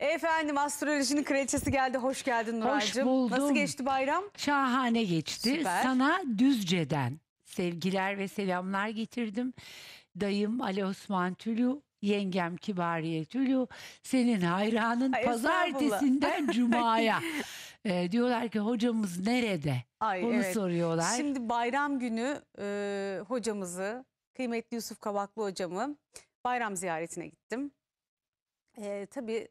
Efendim astrolojinin kraliçesi geldi. Hoş geldin Nuray'cığım. Hoş buldum. Nasıl geçti bayram? Şahane geçti. Süper. Sana Düzce'den sevgiler ve selamlar getirdim. Dayım Ali Osman Tülü, yengem Kibariye Tülü, senin hayranın Ay, pazartesinden cumaya. E, diyorlar ki hocamız nerede? Ay, Onu evet. soruyorlar. Şimdi bayram günü e, hocamızı, kıymetli Yusuf Kabaklı hocamı bayram ziyaretine gittim. E, tabii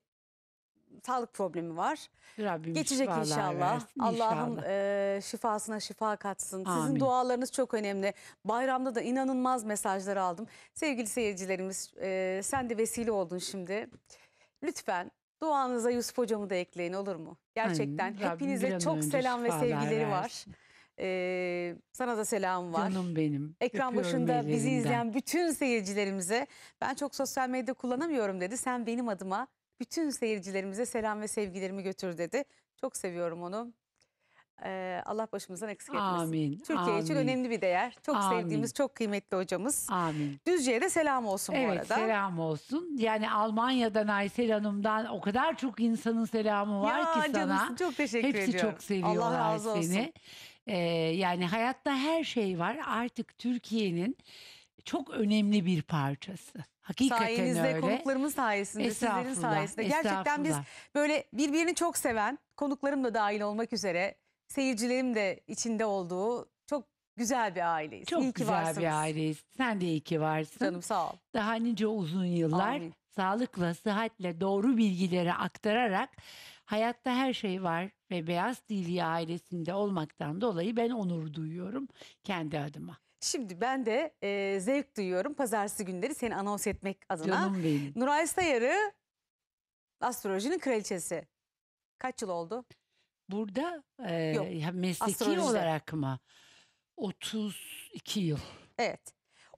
sağlık problemi var. Rabbim Geçecek şifalar inşallah. versin Allah'ım e, şifasına şifa katsın. Sizin Amin. dualarınız çok önemli. Bayramda da inanılmaz mesajlar aldım. Sevgili seyircilerimiz e, sen de vesile oldun şimdi. Lütfen duanıza Yusuf hocamı da ekleyin olur mu? Gerçekten Ay, hepinize an çok selam ve şifalar sevgileri var. versin. sana da selam var. Canım benim. Ekran Öpüyorum başında bizi izleyen bütün seyircilerimize ben çok sosyal medya kullanamıyorum dedi. Sen benim adıma bütün seyircilerimize selam ve sevgilerimi götür dedi. Çok seviyorum onu. Ee, Allah başımızdan eksik etmesin. Amin. Türkiye amin. için önemli bir değer. Çok amin. sevdiğimiz, çok kıymetli hocamız. Amin. Düzce'ye de selam olsun evet, bu arada. Evet selam olsun. Yani Almanya'dan Aysel Hanım'dan o kadar çok insanın selamı var ya, ki sana. Canısın, çok teşekkür Hepsi ediyorum. Hepsi çok seviyorlar Allah razı seni. Olsun. Ee, yani hayatta her şey var. Artık Türkiye'nin çok önemli bir parçası. Hakikaten sayenizde, öyle. konuklarımız sayesinde, sizlerin sayesinde. Gerçekten biz böyle birbirini çok seven, konuklarım da dahil olmak üzere, seyircilerim de içinde olduğu çok güzel bir aileyiz. Çok iyi ki güzel varsınız. bir aileyiz. Sen de iyi ki varsın. Canım sağ ol. Daha nice uzun yıllar Amin. sağlıkla, sıhhatle, doğru bilgileri aktararak hayatta her şey var ve Beyaz dili ailesinde olmaktan dolayı ben onur duyuyorum kendi adıma. Şimdi ben de e, zevk duyuyorum pazartesi günleri seni anons etmek adına. Canım benim. Nuray Sayarı astrolojinin kraliçesi. Kaç yıl oldu? Burada e, Yok, ya mesleki astrolojide. olarak mı? 32 yıl. Evet.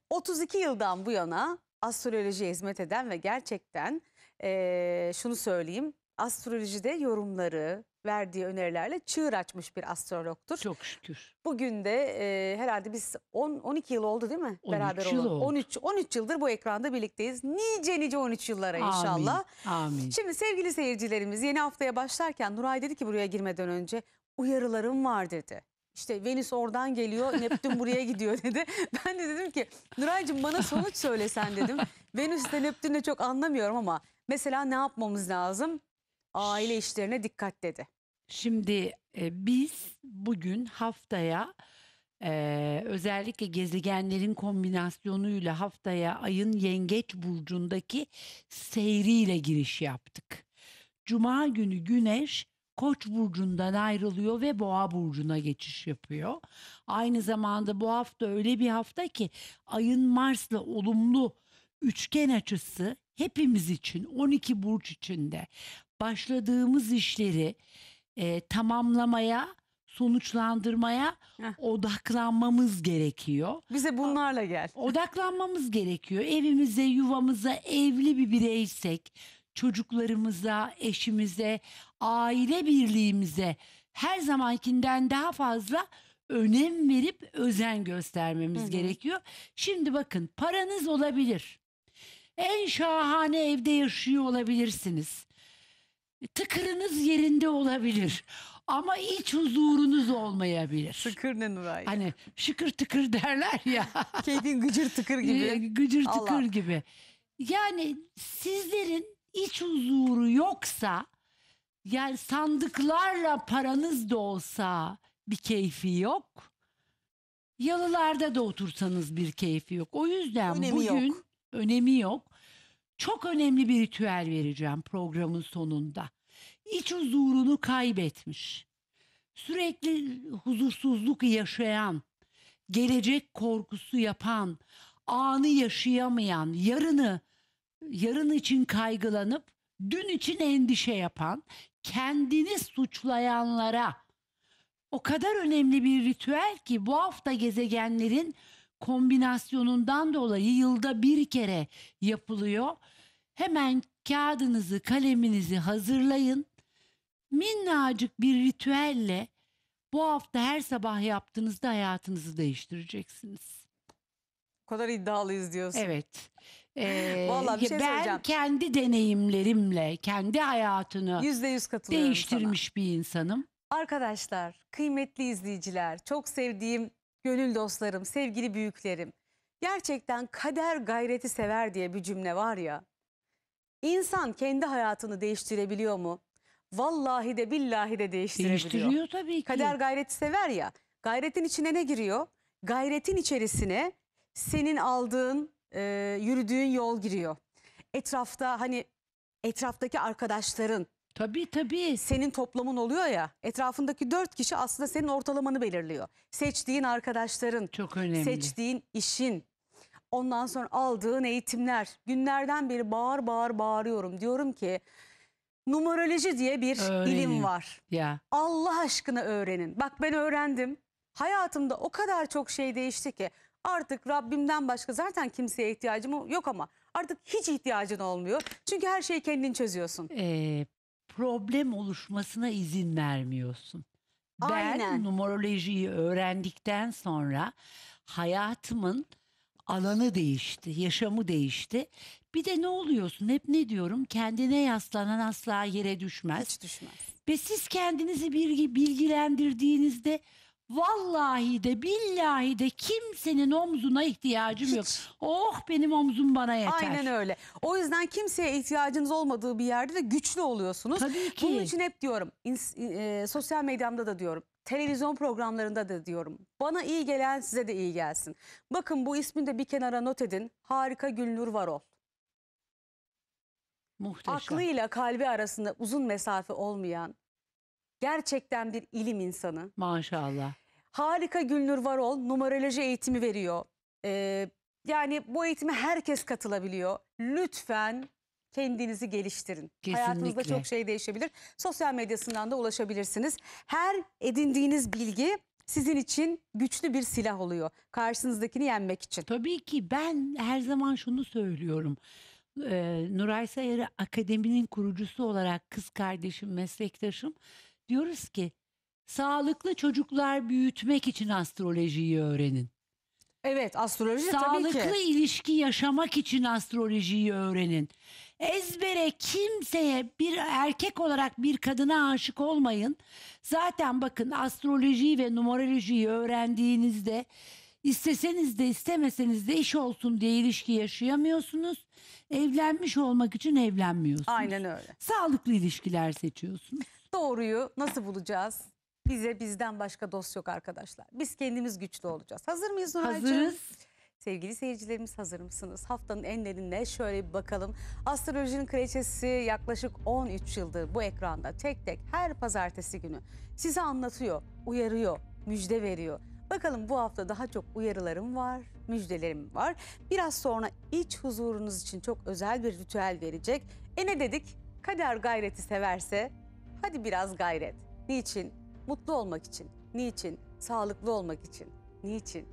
32 yıldan bu yana astrolojiye hizmet eden ve gerçekten e, şunu söyleyeyim. Astrolojide yorumları, verdiği önerilerle çığır açmış bir astrologtur. Çok şükür. Bugün de e, herhalde biz 10 12 yıl oldu değil mi? 13 Beraber yıl oldu. 13 13 yıldır bu ekranda birlikteyiz. Nice nice 13 yıllara Amin. inşallah. Amin. Şimdi sevgili seyircilerimiz yeni haftaya başlarken Nuray dedi ki buraya girmeden önce uyarılarım var dedi. İşte Venüs oradan geliyor, Neptün buraya gidiyor dedi. Ben de dedim ki Nuraycığım bana sonuç söylesen dedim. Venüs Neptün de çok anlamıyorum ama mesela ne yapmamız lazım? aile işlerine dikkat dedi. Şimdi e, biz bugün haftaya e, özellikle gezegenlerin kombinasyonuyla haftaya ayın yengeç burcundaki seyriyle giriş yaptık. Cuma günü güneş Koç burcundan ayrılıyor ve Boğa burcuna geçiş yapıyor. Aynı zamanda bu hafta öyle bir hafta ki ayın Mars'la olumlu üçgen açısı hepimiz için 12 burç içinde başladığımız işleri e, tamamlamaya, sonuçlandırmaya Heh. odaklanmamız gerekiyor. Bize bunlarla gel. Odaklanmamız gerekiyor. Evimize, yuvamıza, evli bir bireysek, çocuklarımıza, eşimize, aile birliğimize her zamankinden daha fazla önem verip özen göstermemiz Hı-hı. gerekiyor. Şimdi bakın paranız olabilir. En şahane evde yaşıyor olabilirsiniz tıkırınız yerinde olabilir ama iç huzurunuz olmayabilir. Şükür ne Nuray. Hani şükür tıkır derler ya. Keyfin gıcır tıkır ee, gibi. gıcır tıkır Allah. gibi. Yani sizlerin iç huzuru yoksa yani sandıklarla paranız da olsa bir keyfi yok. Yalılarda da otursanız bir keyfi yok. O yüzden önemi bugün yok. önemi yok. Çok önemli bir ritüel vereceğim programın sonunda. İç huzurunu kaybetmiş, sürekli huzursuzluk yaşayan, gelecek korkusu yapan, anı yaşayamayan, yarını yarın için kaygılanıp dün için endişe yapan, kendini suçlayanlara o kadar önemli bir ritüel ki bu hafta gezegenlerin kombinasyonundan dolayı yılda bir kere yapılıyor hemen kağıdınızı, kaleminizi hazırlayın. Minnacık bir ritüelle bu hafta her sabah yaptığınızda hayatınızı değiştireceksiniz. O kadar iddialıyız diyorsun. Evet. Ee, Vallahi bir şey ben söyleyeceğim. kendi deneyimlerimle kendi hayatını %100 katılıyorum değiştirmiş sana. bir insanım. Arkadaşlar, kıymetli izleyiciler, çok sevdiğim gönül dostlarım, sevgili büyüklerim. Gerçekten kader gayreti sever diye bir cümle var ya. İnsan kendi hayatını değiştirebiliyor mu? Vallahi de billahi de değiştirebiliyor. Değiştiriyor tabii ki. Kader gayreti sever ya. Gayretin içine ne giriyor? Gayretin içerisine senin aldığın, e, yürüdüğün yol giriyor. Etrafta hani etraftaki arkadaşların. Tabii tabii. Senin toplamın oluyor ya. Etrafındaki dört kişi aslında senin ortalamanı belirliyor. Seçtiğin arkadaşların. Çok önemli. Seçtiğin işin, Ondan sonra aldığın eğitimler günlerden beri bağır bağır bağırıyorum. Diyorum ki numeroloji diye bir Öğrenin. ilim var. Ya. Allah aşkına öğrenin. Bak ben öğrendim. Hayatımda o kadar çok şey değişti ki artık Rabbimden başka zaten kimseye ihtiyacım yok ama artık hiç ihtiyacın olmuyor. Çünkü her şeyi kendin çözüyorsun. Ee, problem oluşmasına izin vermiyorsun. Ben Aynen. numerolojiyi öğrendikten sonra hayatımın alanı değişti, yaşamı değişti. Bir de ne oluyorsun? Hep ne diyorum? Kendine yaslanan asla yere düşmez. Hiç düşmez. Ve siz kendinizi bilgi, bilgilendirdiğinizde Vallahi de billahi de kimsenin omzuna ihtiyacım Hiç. yok. Oh benim omzum bana yeter. Aynen öyle. O yüzden kimseye ihtiyacınız olmadığı bir yerde de güçlü oluyorsunuz. Tabii ki. Bunun için hep diyorum e, sosyal medyamda da diyorum televizyon programlarında da diyorum. Bana iyi gelen size de iyi gelsin. Bakın bu ismini de bir kenara not edin. Harika Gülnur Varol. Muhteşem. Aklıyla kalbi arasında uzun mesafe olmayan gerçekten bir ilim insanı. Maşallah. Harika Gülnur Varol numaroloji eğitimi veriyor. Ee, yani bu eğitime herkes katılabiliyor. Lütfen kendinizi geliştirin. Kesinlikle. Hayatınızda çok şey değişebilir. Sosyal medyasından da ulaşabilirsiniz. Her edindiğiniz bilgi sizin için güçlü bir silah oluyor. Karşınızdakini yenmek için. Tabii ki ben her zaman şunu söylüyorum. Ee, Nuray Sayarı akademinin kurucusu olarak kız kardeşim, meslektaşım diyoruz ki sağlıklı çocuklar büyütmek için astrolojiyi öğrenin. Evet astroloji Sağlıklı tabii ki. Sağlıklı ilişki yaşamak için astrolojiyi öğrenin. Ezbere kimseye bir erkek olarak bir kadına aşık olmayın. Zaten bakın astrolojiyi ve numerolojiyi öğrendiğinizde isteseniz de istemeseniz de iş olsun diye ilişki yaşayamıyorsunuz. Evlenmiş olmak için evlenmiyorsunuz. Aynen öyle. Sağlıklı ilişkiler seçiyorsunuz. Doğruyu nasıl bulacağız? Bize bizden başka dost yok arkadaşlar. Biz kendimiz güçlü olacağız. Hazır mıyız Nuray'cığım? Hazırız. Sevgili seyircilerimiz hazır mısınız? Haftanın derinine şöyle bir bakalım. Astrolojinin kreçesi yaklaşık 13 yıldır bu ekranda tek tek her pazartesi günü size anlatıyor, uyarıyor, müjde veriyor. Bakalım bu hafta daha çok uyarılarım var, müjdelerim var. Biraz sonra iç huzurunuz için çok özel bir ritüel verecek. E ne dedik? Kader gayreti severse hadi biraz gayret. Niçin? Mutlu olmak için. Niçin? Sağlıklı olmak için. Niçin?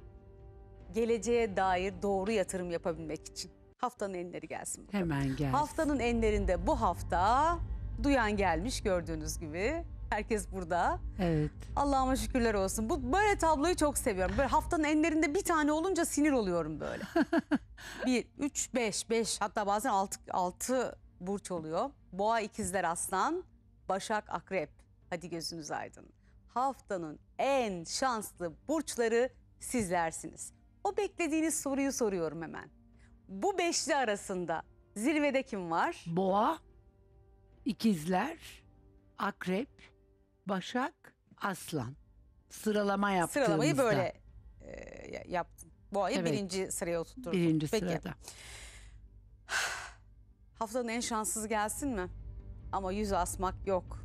geleceğe dair doğru yatırım yapabilmek için. Haftanın enleri gelsin. Bakalım. Hemen gel. Haftanın enlerinde bu hafta duyan gelmiş gördüğünüz gibi. Herkes burada. Evet. Allah'ıma şükürler olsun. Bu böyle tabloyu çok seviyorum. Böyle haftanın enlerinde bir tane olunca sinir oluyorum böyle. bir, üç, beş, beş hatta bazen altı, altı burç oluyor. Boğa, ikizler, aslan, başak, akrep. Hadi gözünüz aydın. Haftanın en şanslı burçları sizlersiniz. O beklediğiniz soruyu soruyorum hemen. Bu beşli arasında zirvede kim var? Boğa, ikizler, akrep, başak, aslan. Sıralama yaptığımızda. Sıralamayı böyle e, yaptın. Boğayı Evet. birinci sıraya oturtturdun. Birinci Peki. sırada. Haftanın en şanssız gelsin mi? Ama yüz asmak yok.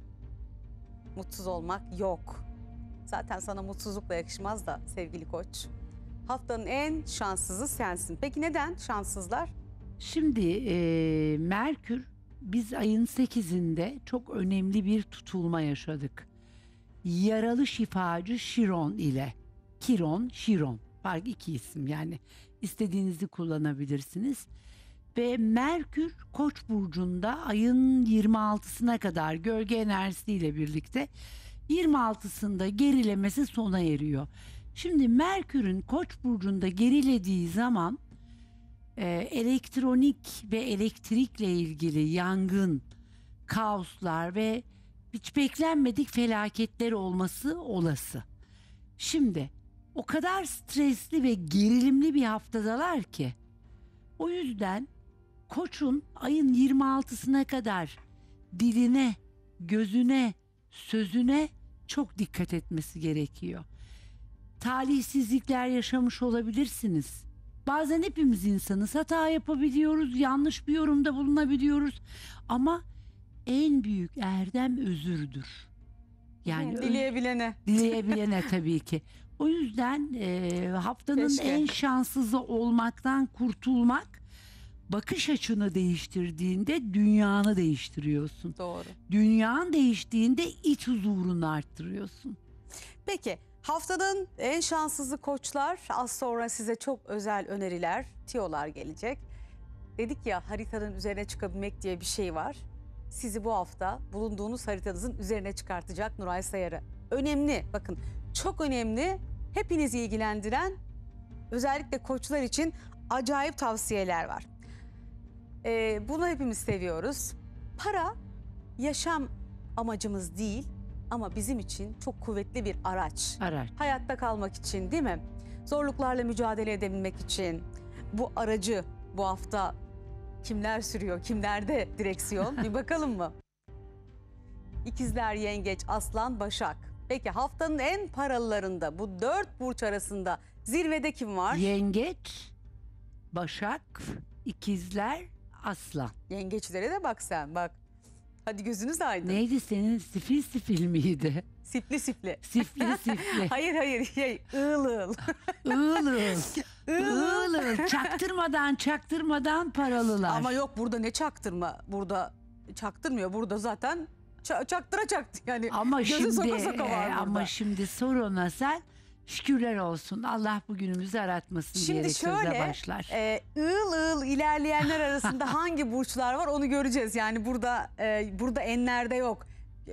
Mutsuz olmak yok. Zaten sana mutsuzlukla yakışmaz da sevgili koç. Haftanın en şanssızı sensin. Peki neden şanssızlar? Şimdi e, Merkür biz ayın 8'inde çok önemli bir tutulma yaşadık. Yaralı şifacı Şiron ile Kiron, Şiron fark iki isim yani istediğinizi kullanabilirsiniz. Ve Merkür Koç burcunda ayın 26'sına kadar gölge enerjisiyle birlikte 26'sında gerilemesi sona eriyor. Şimdi Merkür'ün Koç burcunda gerilediği zaman e, elektronik ve elektrikle ilgili yangın, kaoslar ve hiç beklenmedik felaketler olması olası. Şimdi o kadar stresli ve gerilimli bir haftadalar ki o yüzden Koç'un ayın 26'sına kadar diline, gözüne, sözüne çok dikkat etmesi gerekiyor talihsizlikler yaşamış olabilirsiniz. Bazen hepimiz insanız. Hata yapabiliyoruz, yanlış bir yorumda bulunabiliyoruz. Ama en büyük erdem özürdür. Yani dileyebilene. Dileyebilene tabii ki. O yüzden e, haftanın Keşke. en şanssızı olmaktan kurtulmak bakış açını değiştirdiğinde dünyanı değiştiriyorsun. Doğru. Dünyan değiştiğinde iç huzurunu arttırıyorsun. Peki Haftanın en şanssızı koçlar. Az sonra size çok özel öneriler, tiyolar gelecek. Dedik ya haritanın üzerine çıkabilmek diye bir şey var. Sizi bu hafta bulunduğunuz haritanızın üzerine çıkartacak Nuray Sayarı. Önemli, bakın çok önemli, hepinizi ilgilendiren özellikle koçlar için acayip tavsiyeler var. Ee, bunu hepimiz seviyoruz. Para yaşam amacımız değil, ama bizim için çok kuvvetli bir araç. Araç. Hayatta kalmak için değil mi? Zorluklarla mücadele edebilmek için bu aracı bu hafta kimler sürüyor, kimlerde direksiyon bir bakalım mı? İkizler, Yengeç, Aslan, Başak. Peki haftanın en paralılarında bu dört burç arasında zirvede kim var? Yengeç, Başak, İkizler, Aslan. Yengeçlere de bak sen bak. Hadi gözünüz aydın. Neydi senin sifil sifil miydi? Sifli sifli. Sifli sifli. hayır hayır şey ığıl ığıl. ığıl ığıl. ığıl ığıl. Çaktırmadan çaktırmadan paralılar. Ama yok burada ne çaktırma burada çaktırmıyor burada zaten çaktıra çaktı yani. Ama Gözü şimdi, soka soka var e, burada. Ama şimdi sor ona sen Şükürler olsun. Allah bugünümüzü aratmasın Şimdi diyerek şöyle, söze başlar. E, ığıl ığıl ilerleyenler arasında hangi burçlar var onu göreceğiz. Yani burada e, burada enlerde yok.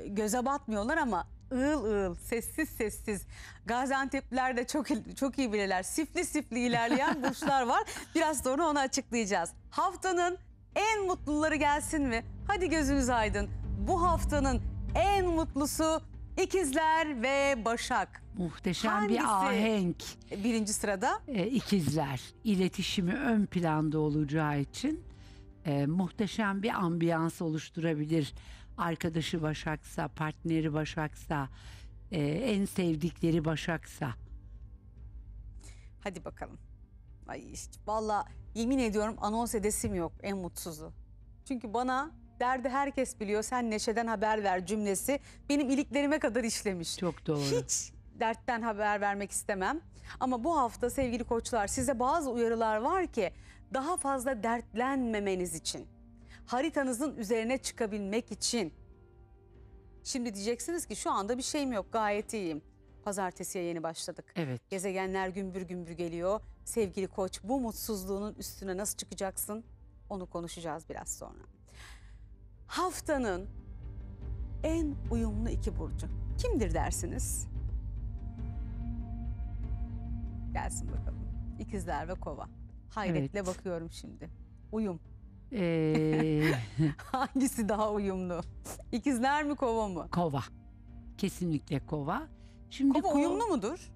Göze batmıyorlar ama ığıl ığıl, sessiz sessiz. Gaziantep'liler de çok çok iyi bilirler. Sifli sifli ilerleyen burçlar var. Biraz sonra onu açıklayacağız. Haftanın en mutluları gelsin mi? Hadi gözünüz aydın. Bu haftanın en mutlusu ikizler ve başak muhteşem Hangisi? bir ahenk. Birinci sırada E, ikizler İletişimi ön planda olacağı için e, muhteşem bir ambiyans oluşturabilir. Arkadaşı Başak'sa, partneri Başak'sa, e, en sevdikleri Başak'sa. hadi bakalım. Ay işte, valla yemin ediyorum anons edesim yok en mutsuzu. Çünkü bana derdi herkes biliyor sen neşeden haber ver cümlesi benim iliklerime kadar işlemiş. Çok doğru. Hiç dertten haber vermek istemem. Ama bu hafta sevgili koçlar size bazı uyarılar var ki daha fazla dertlenmemeniz için, haritanızın üzerine çıkabilmek için. Şimdi diyeceksiniz ki şu anda bir şeyim yok gayet iyiyim. Pazartesiye yeni başladık. Evet. Gezegenler gümbür gümbür geliyor. Sevgili koç bu mutsuzluğunun üstüne nasıl çıkacaksın onu konuşacağız biraz sonra. Haftanın en uyumlu iki burcu kimdir dersiniz? Gelsin bakalım. İkizler ve kova. Hayretle Evet. bakıyorum şimdi. Uyum. Ee, Hangisi daha uyumlu? İkizler mi kova mı? kova. Kesinlikle kova. Şimdi Kova ko- uyumlu mudur?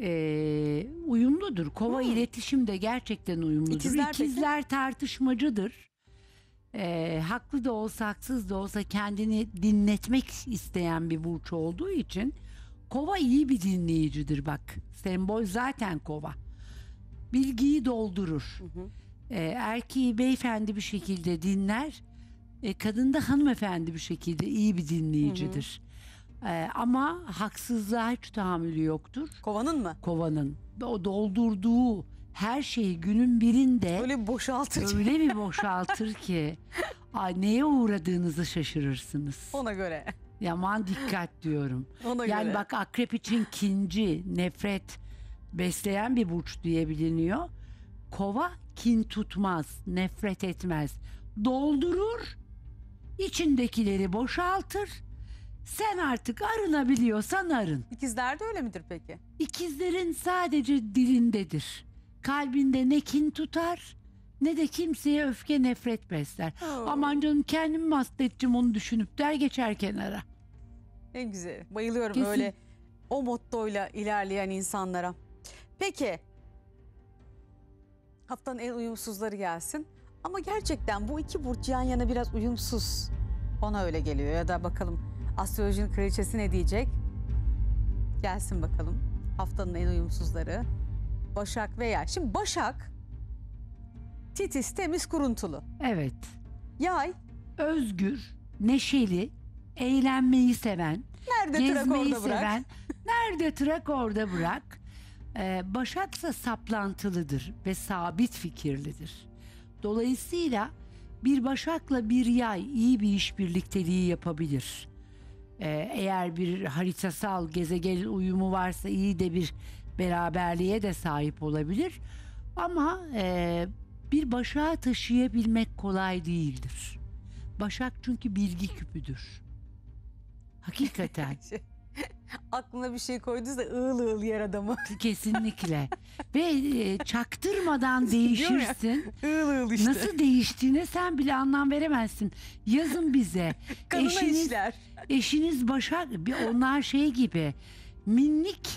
ee, uyumludur. Kova Hmm. iletişim de gerçekten uyumludur. İkizler İkizler, tartışmacıdır. Ee, haklı da olsa haksız da olsa kendini dinletmek isteyen bir burç olduğu için Kova iyi bir dinleyicidir bak. Sembol zaten kova. Bilgiyi doldurur. Hı hı. E, erkeği beyefendi bir şekilde dinler. E, kadın da hanımefendi bir şekilde iyi bir dinleyicidir. Hı hı. E, ama haksızlığa hiç tahammülü yoktur. Kovanın mı? Kovanın. O doldurduğu her şeyi günün birinde öyle boşaltır. Öyle mi boşaltır ki? Ay, neye uğradığınızı şaşırırsınız. Ona göre. Yaman dikkat diyorum. Ona yani göre. bak akrep için kinci, nefret besleyen bir burç diye biliniyor. Kova kin tutmaz, nefret etmez. Doldurur, içindekileri boşaltır. Sen artık arınabiliyorsan arın. İkizler de öyle midir peki? İkizlerin sadece dilindedir. Kalbinde ne kin tutar ne de kimseye öfke nefret besler. Oh. Aman canım kendimi hasta onu düşünüp der geçer kenara. En güzel. Bayılıyorum Kesin. öyle o mottoyla ilerleyen insanlara. Peki haftanın en uyumsuzları gelsin. Ama gerçekten bu iki burç yan yana biraz uyumsuz. Ona öyle geliyor ya da bakalım astrolojinin kraliçesi ne diyecek? Gelsin bakalım haftanın en uyumsuzları. Başak veya şimdi Başak titiz, temiz, kuruntulu. Evet. Yay özgür, neşeli, eğlenmeyi seven, Nerede gezmeyi trak orada seven, nerede trak orada bırak. Ee, Başaksa saplantılıdır ve sabit fikirlidir. Dolayısıyla bir Başak'la bir Yay iyi bir iş birlikteliği yapabilir. Ee, eğer bir haritasal gezegen uyumu varsa iyi de bir beraberliğe de sahip olabilir. Ama e, bir başağı taşıyabilmek kolay değildir. Başak çünkü bilgi küpüdür. Hakikaten. Şey, aklına bir şey koyduysa ığıl ığıl yer adamı. Kesinlikle. Ve e, çaktırmadan değişirsin. ığıl ığıl işte. Nasıl değiştiğine sen bile anlam veremezsin. Yazın bize. Kanına eşiniz, işler. Eşiniz başa, onlar şey gibi minnik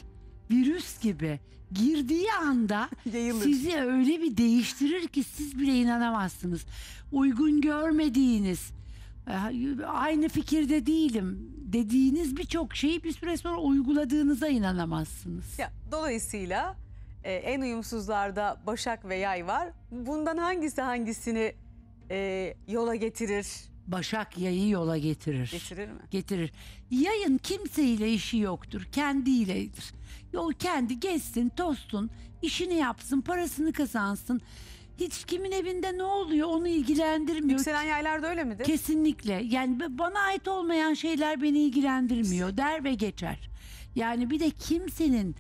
virüs gibi girdiği anda Yayılır. sizi öyle bir değiştirir ki siz bile inanamazsınız. Uygun görmediğiniz, ee, aynı fikirde değilim dediğiniz birçok şeyi bir süre sonra uyguladığınıza inanamazsınız. Ya, dolayısıyla e, en uyumsuzlarda başak ve yay var. Bundan hangisi hangisini e, yola getirir? Başak yayı yola getirir. Getirir mi? Getirir. Yayın kimseyle işi yoktur, kendiyledir. Yol kendi gezsin, tostun, işini yapsın, parasını kazansın hiç kimin evinde ne oluyor onu ilgilendirmiyor. Yükselen yaylarda öyle midir? Kesinlikle. Yani bana ait olmayan şeyler beni ilgilendirmiyor. Der ve geçer. Yani bir de kimsenin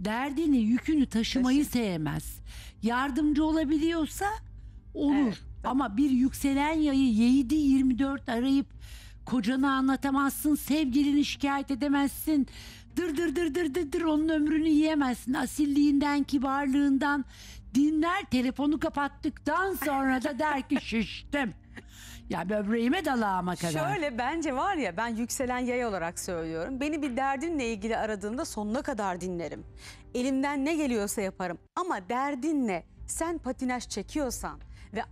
derdini, yükünü taşımayı Taşı. sevmez. Yardımcı olabiliyorsa olur. Evet, Ama bir yükselen yayı 7-24 arayıp Kocanı anlatamazsın, sevgilini şikayet edemezsin. Dır dır dır dır dır dır onun ömrünü yiyemezsin. Asilliğinden, kibarlığından dinler telefonu kapattıktan sonra da der ki şiştim. Ya böbreğime dalağıma kadar. Şöyle bence var ya ben yükselen yay olarak söylüyorum. Beni bir derdinle ilgili aradığında sonuna kadar dinlerim. Elimden ne geliyorsa yaparım. Ama derdinle sen patinaj çekiyorsan ve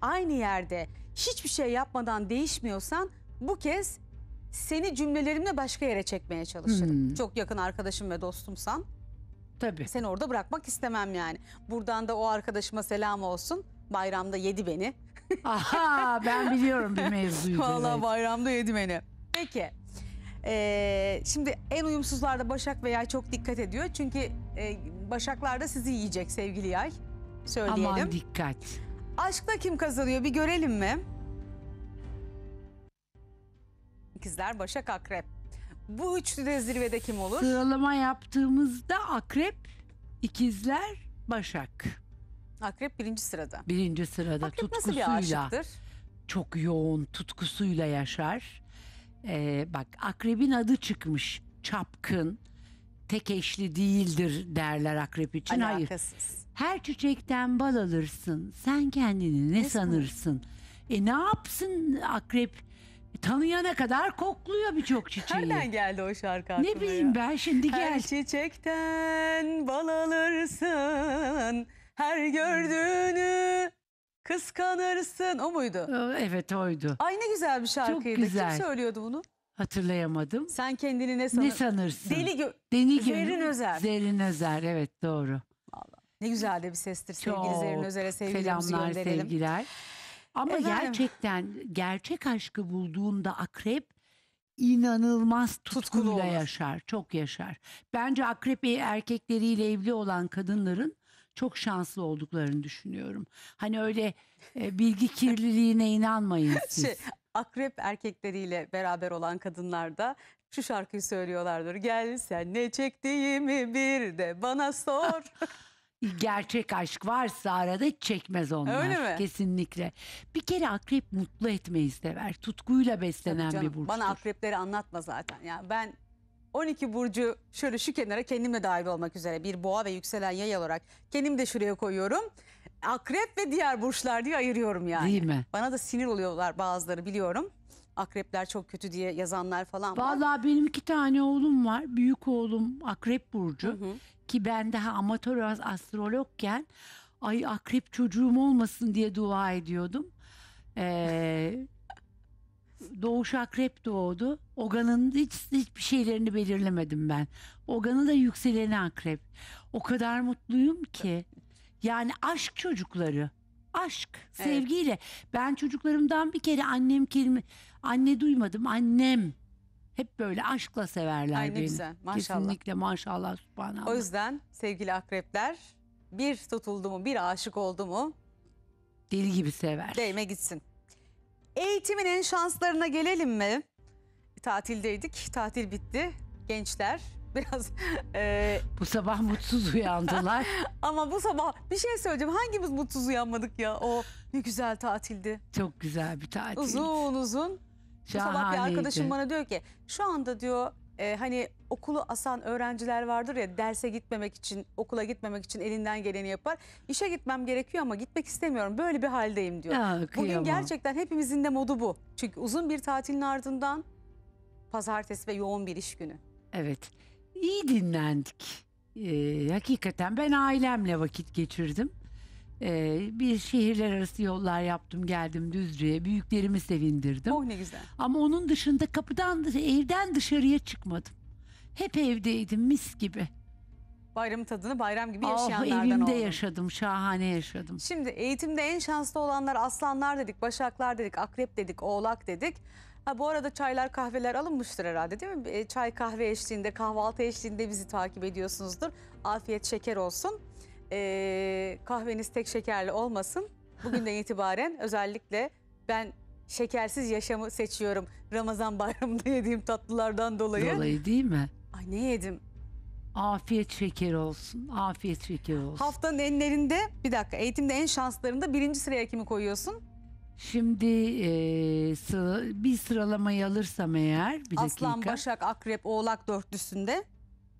aynı yerde hiçbir şey yapmadan değişmiyorsan bu kez seni cümlelerimle başka yere çekmeye çalışırım. Hmm. Çok yakın arkadaşım ve dostumsan. Tabii. Seni orada bırakmak istemem yani. Buradan da o arkadaşıma selam olsun. Bayramda yedi beni. Aha ben biliyorum bir mevzuyu. Valla bayramda yedi beni. Peki. Ee, şimdi en uyumsuzlarda Başak ve Yay çok dikkat ediyor. Çünkü e, Başaklar da sizi yiyecek sevgili Yay. Söyleyelim. Aman dikkat. Aşkta kim kazanıyor bir görelim mi? İkizler, Başak, Akrep. Bu üçlü de zirvede kim olur? Sıralama yaptığımızda akrep, İkizler, başak. Akrep birinci sırada. Birinci sırada Akrep nasıl bir tutkusuyla, aşıktır? çok yoğun tutkusuyla yaşar. Ee, bak akrebin adı çıkmış, çapkın, tek eşli değildir derler akrep için. Hayır, her çiçekten bal alırsın, sen kendini ne, sanırsın? E ne yapsın akrep? E, tanıyana kadar kokluyor birçok çiçeği. Nereden geldi o şarkı Ne bileyim ya? ben şimdi gel. Her çiçekten bal alırsın. Her gördüğünü kıskanırsın. O muydu? Evet oydu. Ay ne güzel bir şarkıydı. Çok güzel. Kim söylüyordu bunu? Hatırlayamadım. Sen kendini ne, sanır? ne sanırsın? Deli gö Deli Zerrin Özer. Zerrin Özer evet doğru. Vallahi. Ne güzel de bir sestir sevgili Çok. Zerrin Özer'e sevgilerimizi gönderelim. Selamlar sevgiler. Ama Efendim? gerçekten gerçek aşkı bulduğunda akrep inanılmaz tutkuyla Tutkulu olur. yaşar. Çok yaşar. Bence akrep erkekleriyle evli olan kadınların çok şanslı olduklarını düşünüyorum. Hani öyle e, bilgi kirliliğine inanmayın şey, siz. Şey, akrep erkekleriyle beraber olan kadınlar da şu şarkıyı söylüyorlardır. Gel sen ne çektiğimi bir de bana sor. gerçek aşk varsa arada çekmez onlar. Öyle mi? Kesinlikle. Bir kere akrep mutlu etmeyi sever. Tutkuyla beslenen Canım, bir burçtur. Bana akrepleri anlatma zaten. Yani ben 12 burcu şöyle şu kenara kendimle de dahil olmak üzere bir boğa ve yükselen yay olarak kendim de şuraya koyuyorum. Akrep ve diğer burçlar diye ayırıyorum yani. Değil mi? Bana da sinir oluyorlar bazıları biliyorum. Akrepler çok kötü diye yazanlar falan var. Vallahi benim iki tane oğlum var. Büyük oğlum akrep burcu. Hı hı ki ben daha amatör astrologken ay akrep çocuğum olmasın diye dua ediyordum. Ee, Doğuş akrep doğdu. Ogan'ın hiç hiçbir şeylerini belirlemedim ben. Ogan'ı da yükseleni akrep. O kadar mutluyum ki. Yani aşk çocukları. Aşk, sevgiyle. Ben çocuklarımdan bir kere annem kelime anne duymadım. Annem hep böyle aşkla severler Ay ne beni. güzel, maşallah. Kesinlikle maşallah subhanallah. O yüzden sevgili akrepler bir tutuldu mu bir aşık oldu mu Deli gibi sever. değme gitsin. Eğitimin en şanslarına gelelim mi? Tatildeydik, tatil bitti. Gençler biraz eee, Bu sabah mutsuz uyandılar. ama bu sabah bir şey söyleyeceğim. Hangimiz mutsuz uyanmadık ya? O ne güzel tatildi. Çok güzel bir tatil. Uzun uzun bu sabah bir arkadaşım bana diyor ki şu anda diyor e, hani okulu asan öğrenciler vardır ya derse gitmemek için okula gitmemek için elinden geleni yapar. İşe gitmem gerekiyor ama gitmek istemiyorum böyle bir haldeyim diyor. Ya, Bugün gerçekten hepimizin de modu bu. Çünkü uzun bir tatilin ardından pazartesi ve yoğun bir iş günü. Evet. iyi dinlendik. Ee, hakikaten ben ailemle vakit geçirdim. Ee, bir şehirler arası yollar yaptım geldim Düzce'ye. Büyüklerimi sevindirdim. Oh ne güzel. Ama onun dışında kapıdan evden dışarıya çıkmadım. Hep evdeydim mis gibi. Bayramın tadını bayram gibi ah, yaşayanlardan Ah evimde oldum. yaşadım şahane yaşadım. Şimdi eğitimde en şanslı olanlar aslanlar dedik, başaklar dedik, akrep dedik, oğlak dedik. Ha bu arada çaylar kahveler alınmıştır herhalde değil mi? E, çay kahve eşliğinde, kahvaltı eşliğinde bizi takip ediyorsunuzdur. Afiyet şeker olsun e, kahveniz tek şekerli olmasın. Bugünden itibaren özellikle ben şekersiz yaşamı seçiyorum. Ramazan bayramında yediğim tatlılardan dolayı. Dolayı değil mi? Ay ne yedim? Afiyet şeker olsun. Afiyet şeker olsun. Haftanın enlerinde bir dakika eğitimde en şanslarında birinci sıraya kimi koyuyorsun? Şimdi e, sıra, bir sıralamayı alırsam eğer bir Aslan, dakika. Başak, Akrep, Oğlak dörtlüsünde.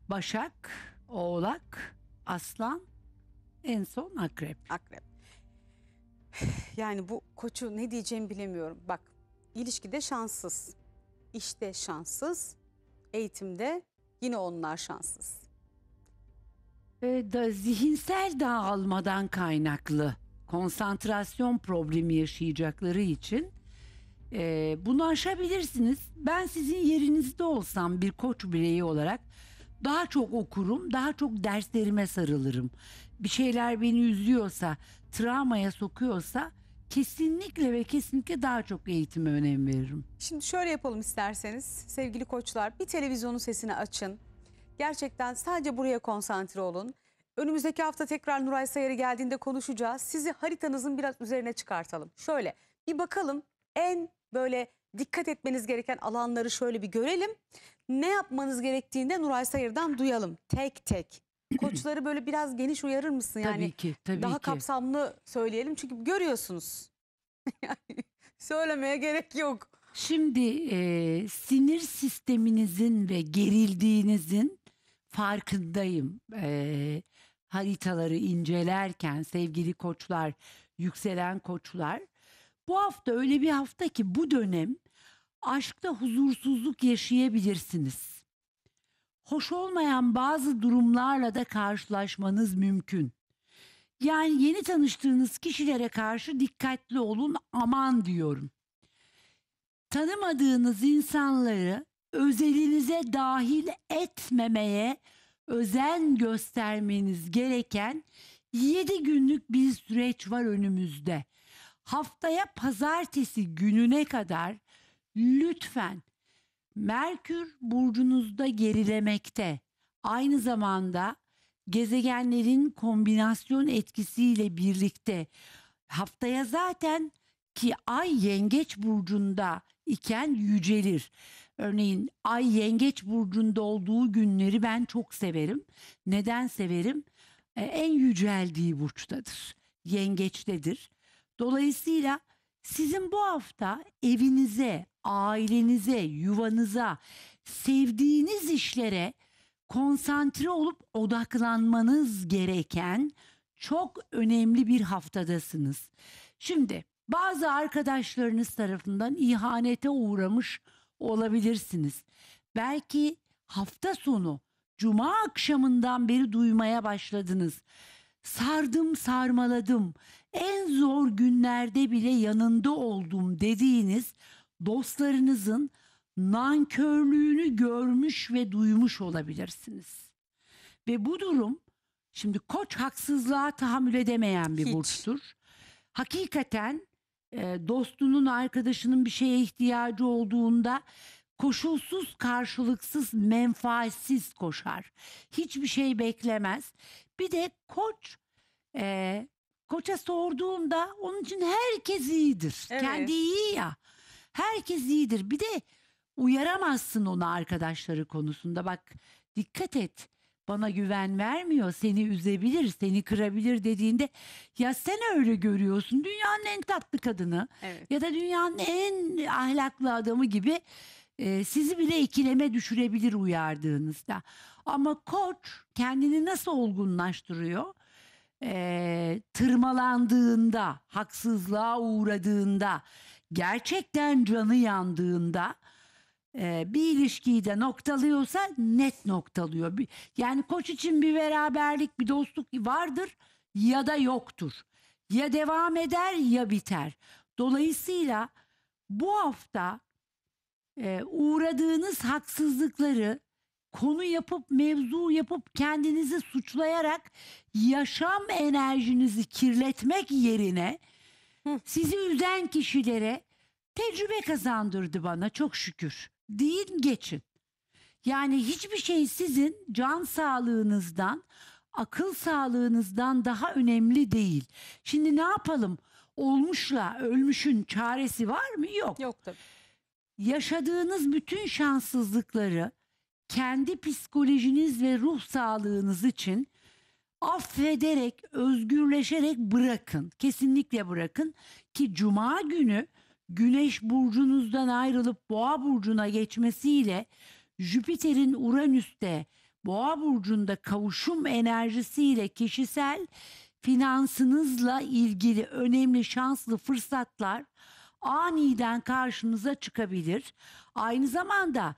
Başak, Oğlak, Aslan, en son akrep. Akrep. Yani bu koçu ne diyeceğimi bilemiyorum. Bak ilişkide şanssız. işte şanssız. Eğitimde yine onlar şanssız. E, da zihinsel dağılmadan kaynaklı konsantrasyon problemi yaşayacakları için e, bunu aşabilirsiniz. Ben sizin yerinizde olsam bir koç bireyi olarak daha çok okurum, daha çok derslerime sarılırım bir şeyler beni üzüyorsa, travmaya sokuyorsa kesinlikle ve kesinlikle daha çok eğitime önem veririm. Şimdi şöyle yapalım isterseniz sevgili koçlar bir televizyonun sesini açın. Gerçekten sadece buraya konsantre olun. Önümüzdeki hafta tekrar Nuray Sayarı geldiğinde konuşacağız. Sizi haritanızın biraz üzerine çıkartalım. Şöyle bir bakalım en böyle dikkat etmeniz gereken alanları şöyle bir görelim. Ne yapmanız gerektiğinde Nuray Sayır'dan duyalım tek tek koçları böyle biraz geniş uyarır mısın? Yani tabii ki, tabii daha ki. kapsamlı söyleyelim çünkü görüyorsunuz. söylemeye gerek yok. Şimdi e, sinir sisteminizin ve gerildiğinizin farkındayım. E, haritaları incelerken sevgili koçlar, yükselen koçlar. Bu hafta öyle bir hafta ki bu dönem aşkta huzursuzluk yaşayabilirsiniz hoş olmayan bazı durumlarla da karşılaşmanız mümkün. Yani yeni tanıştığınız kişilere karşı dikkatli olun, aman diyorum. Tanımadığınız insanları özelinize dahil etmemeye özen göstermeniz gereken 7 günlük bir süreç var önümüzde. Haftaya pazartesi gününe kadar lütfen Merkür burcunuzda gerilemekte. Aynı zamanda gezegenlerin kombinasyon etkisiyle birlikte haftaya zaten ki ay yengeç burcunda iken yücelir. Örneğin ay yengeç burcunda olduğu günleri ben çok severim. Neden severim? E, en yüceldiği burçtadır. Yengeçtedir. Dolayısıyla sizin bu hafta evinize, ailenize, yuvanıza, sevdiğiniz işlere konsantre olup odaklanmanız gereken çok önemli bir haftadasınız. Şimdi bazı arkadaşlarınız tarafından ihanete uğramış olabilirsiniz. Belki hafta sonu cuma akşamından beri duymaya başladınız. Sardım, sarmaladım. En zor günlerde bile yanında oldum dediğiniz dostlarınızın nankörlüğünü görmüş ve duymuş olabilirsiniz. Ve bu durum şimdi koç haksızlığa tahammül edemeyen bir Hiç. burçtur. Hakikaten e, dostunun arkadaşının bir şeye ihtiyacı olduğunda koşulsuz, karşılıksız, menfaatsiz koşar. Hiçbir şey beklemez. Bir de koç e, koça sorduğunda onun için herkes iyidir. Evet. Kendi iyi ya. Herkes iyidir. Bir de uyaramazsın onu arkadaşları konusunda. Bak dikkat et. Bana güven vermiyor. Seni üzebilir, seni kırabilir dediğinde ya sen öyle görüyorsun. Dünyanın en tatlı kadını Evet. ya da dünyanın en ahlaklı adamı gibi e, sizi bile ikileme düşürebilir uyardığınızda. Ama koç kendini nasıl olgunlaştırıyor? E, tırmalandığında, haksızlığa uğradığında gerçekten canı yandığında e, bir ilişkiyi de noktalıyorsa net noktalıyor. Yani koç için bir beraberlik, bir dostluk vardır ya da yoktur. Ya devam eder ya biter. Dolayısıyla bu hafta e, uğradığınız haksızlıkları konu yapıp mevzu yapıp kendinizi suçlayarak yaşam enerjinizi kirletmek yerine sizi üzen kişilere tecrübe kazandırdı bana çok şükür. Deyin geçin. Yani hiçbir şey sizin can sağlığınızdan, akıl sağlığınızdan daha önemli değil. Şimdi ne yapalım? Olmuşla ölmüşün çaresi var mı? Yok. Yok tabii. Yaşadığınız bütün şanssızlıkları kendi psikolojiniz ve ruh sağlığınız için affederek, özgürleşerek bırakın. Kesinlikle bırakın ki cuma günü Güneş burcunuzdan ayrılıp Boğa burcuna geçmesiyle Jüpiter'in Uranüs'te Boğa burcunda kavuşum enerjisiyle kişisel finansınızla ilgili önemli şanslı fırsatlar aniden karşınıza çıkabilir. Aynı zamanda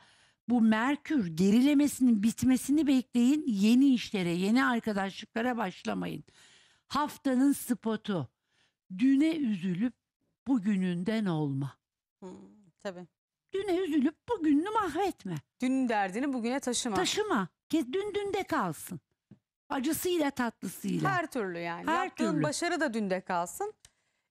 bu Merkür gerilemesinin bitmesini bekleyin. Yeni işlere, yeni arkadaşlıklara başlamayın. Haftanın spotu. Düne üzülüp bugününden olma. Hmm, tabii. Düne üzülüp bugününü mahvetme. Dünün derdini bugüne taşıma. Taşıma. Dün dünde kalsın. Acısıyla tatlısıyla. Her türlü yani. Her Yaptığın türlü. başarı da dünde kalsın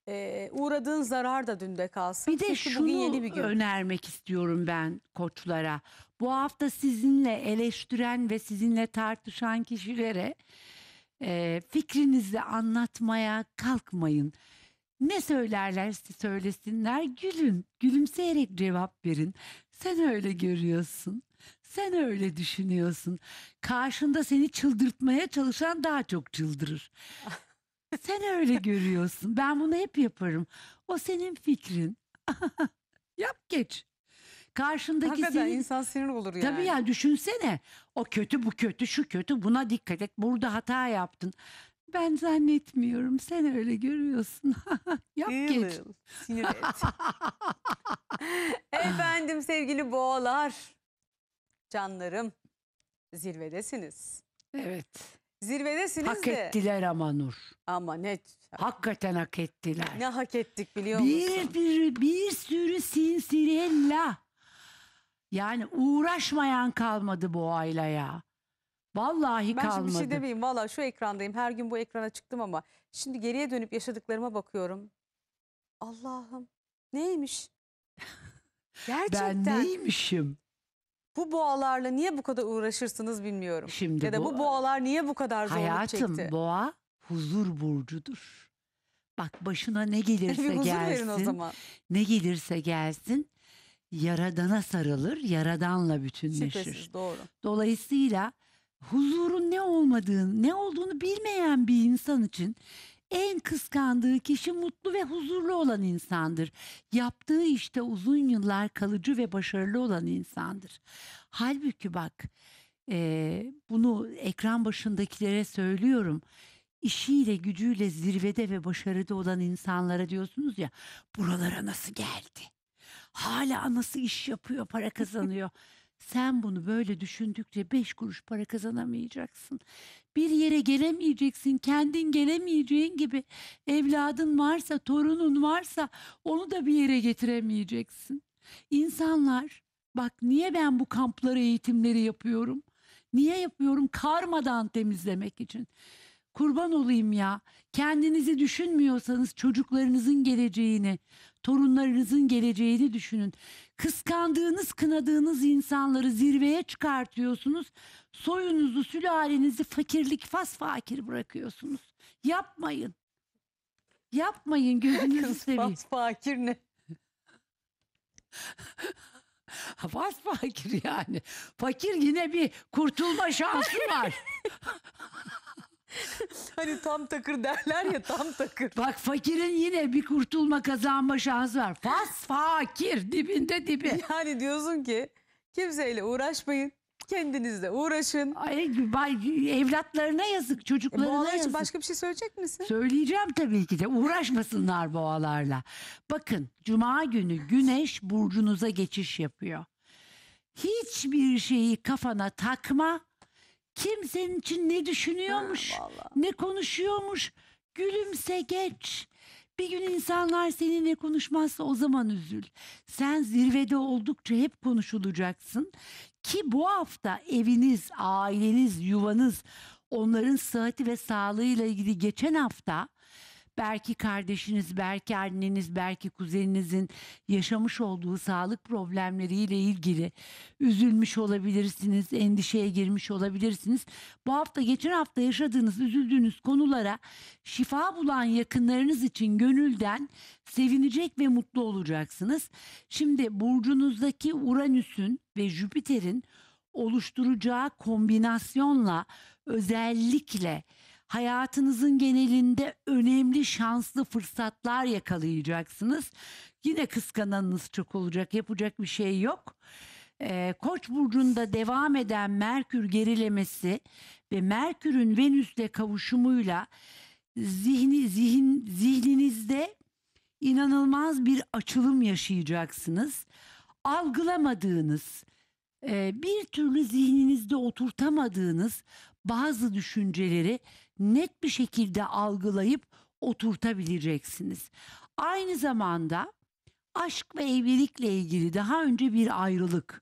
e, uğradığın zarar da dünde kalsın. Bir de Çünkü şunu bugün yeni bir gün. önermek istiyorum ben koçlara. Bu hafta sizinle eleştiren ve sizinle tartışan kişilere e, fikrinizi anlatmaya kalkmayın. Ne söylerlerse söylesinler gülün, gülümseyerek cevap verin. Sen öyle görüyorsun. Sen öyle düşünüyorsun. Karşında seni çıldırtmaya çalışan daha çok çıldırır. Sen öyle görüyorsun. Ben bunu hep yaparım. O senin fikrin. Yap geç. Karşındaki Hakikaten senin... insan sinir olur yani. Tabii ya düşünsene. O kötü bu kötü şu kötü buna dikkat et. Burada hata yaptın. Ben zannetmiyorum. Sen öyle görüyorsun. Yap Iğıl, geç. Sinir et. Efendim sevgili boğalar. Canlarım zirvedesiniz. Evet. Zirvedesiniz Hak de. ettiler ama Nur. Ama ne? Hakikaten hak ettiler. Ne hak ettik biliyor musun? Bir, bir, bir sürü sinsirella. Yani uğraşmayan kalmadı bu aileye. Vallahi Ben kalmadı. şimdi bir şey demeyeyim. Valla şu ekrandayım. Her gün bu ekrana çıktım ama. Şimdi geriye dönüp yaşadıklarıma bakıyorum. Allah'ım neymiş? Gerçekten. ben neymişim? Bu boğalarla niye bu kadar uğraşırsınız bilmiyorum. Şimdi ya da bu, bu boğalar niye bu kadar zorluk çekti? Hayatım boğa huzur burcudur. Bak başına ne gelirse bir huzur gelsin. Verin o zaman. Ne gelirse gelsin yaradana sarılır, yaradanla bütünleşir. Şüphesiz, doğru. Dolayısıyla huzurun ne olmadığını, ne olduğunu bilmeyen bir insan için en kıskandığı kişi mutlu ve huzurlu olan insandır. Yaptığı işte uzun yıllar kalıcı ve başarılı olan insandır. Halbuki bak e, bunu ekran başındakilere söylüyorum işiyle gücüyle zirvede ve başarıda olan insanlara diyorsunuz ya buralara nasıl geldi? Hala nasıl iş yapıyor, para kazanıyor? Sen bunu böyle düşündükçe beş kuruş para kazanamayacaksın bir yere gelemeyeceksin, kendin gelemeyeceğin gibi evladın varsa, torunun varsa onu da bir yere getiremeyeceksin. İnsanlar bak niye ben bu kampları eğitimleri yapıyorum? Niye yapıyorum? Karmadan temizlemek için. Kurban olayım ya. Kendinizi düşünmüyorsanız çocuklarınızın geleceğini, torunlarınızın geleceğini düşünün. Kıskandığınız, kınadığınız insanları zirveye çıkartıyorsunuz. Soyunuzu, sülalenizi fakirlik, fas fakir bırakıyorsunuz. Yapmayın. Yapmayın gözünüzü seveyim. Fas fakir ne? Fas fakir yani. Fakir yine bir kurtulma şansı var. hani tam takır derler ya tam takır. Bak fakirin yine bir kurtulma kazanma şansı var. Fas fakir dibinde dibi. Yani diyorsun ki kimseyle uğraşmayın. Kendinizle uğraşın. Ay, bay, evlatlarına yazık, çocuklarına e, Boğalar yazık. başka bir şey söyleyecek misin? Söyleyeceğim tabii ki de uğraşmasınlar boğalarla. Bakın cuma günü güneş burcunuza geçiş yapıyor. Hiçbir şeyi kafana takma. Kim senin için ne düşünüyormuş, Ha, ne konuşuyormuş. Gülümse geç. Bir gün insanlar seninle konuşmazsa o zaman üzül. Sen zirvede oldukça hep konuşulacaksın. Ki bu hafta eviniz, aileniz, yuvanız, onların sıhhati ve sağlığıyla ilgili geçen hafta belki kardeşiniz, belki anneniz, belki kuzeninizin yaşamış olduğu sağlık problemleriyle ilgili üzülmüş olabilirsiniz, endişeye girmiş olabilirsiniz. Bu hafta geçen hafta yaşadığınız, üzüldüğünüz konulara şifa bulan yakınlarınız için gönülden sevinecek ve mutlu olacaksınız. Şimdi burcunuzdaki Uranüs'ün ve Jüpiter'in oluşturacağı kombinasyonla özellikle hayatınızın genelinde önemli şanslı fırsatlar yakalayacaksınız. Yine kıskananınız çok olacak. Yapacak bir şey yok. E, Koç burcunda devam eden Merkür gerilemesi ve Merkür'ün Venüs'le kavuşumuyla zihni zihin zihninizde inanılmaz bir açılım yaşayacaksınız. Algılamadığınız, e, bir türlü zihninizde oturtamadığınız bazı düşünceleri net bir şekilde algılayıp oturtabileceksiniz. Aynı zamanda aşk ve evlilikle ilgili daha önce bir ayrılık,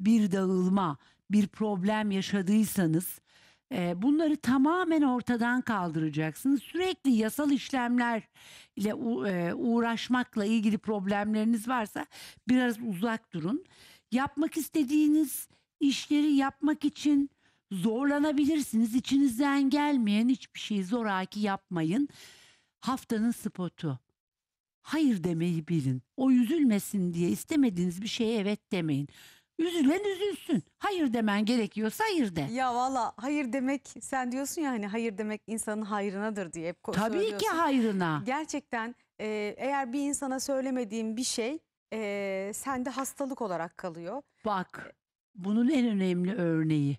bir dağılma, bir problem yaşadıysanız e, bunları tamamen ortadan kaldıracaksınız. Sürekli yasal işlemler ile e, uğraşmakla ilgili problemleriniz varsa biraz uzak durun. Yapmak istediğiniz işleri yapmak için Zorlanabilirsiniz. İçinizden gelmeyen hiçbir şeyi zoraki yapmayın. Haftanın spotu. Hayır demeyi bilin. O üzülmesin diye istemediğiniz bir şeye evet demeyin. Üzülen üzülsün. Hayır demen gerekiyorsa hayır de. Ya valla hayır demek sen diyorsun ya hani hayır demek insanın hayrınadır diye hep Tabii ki hayrına. Gerçekten e, eğer bir insana söylemediğim bir şey e, sende hastalık olarak kalıyor. Bak bunun en önemli örneği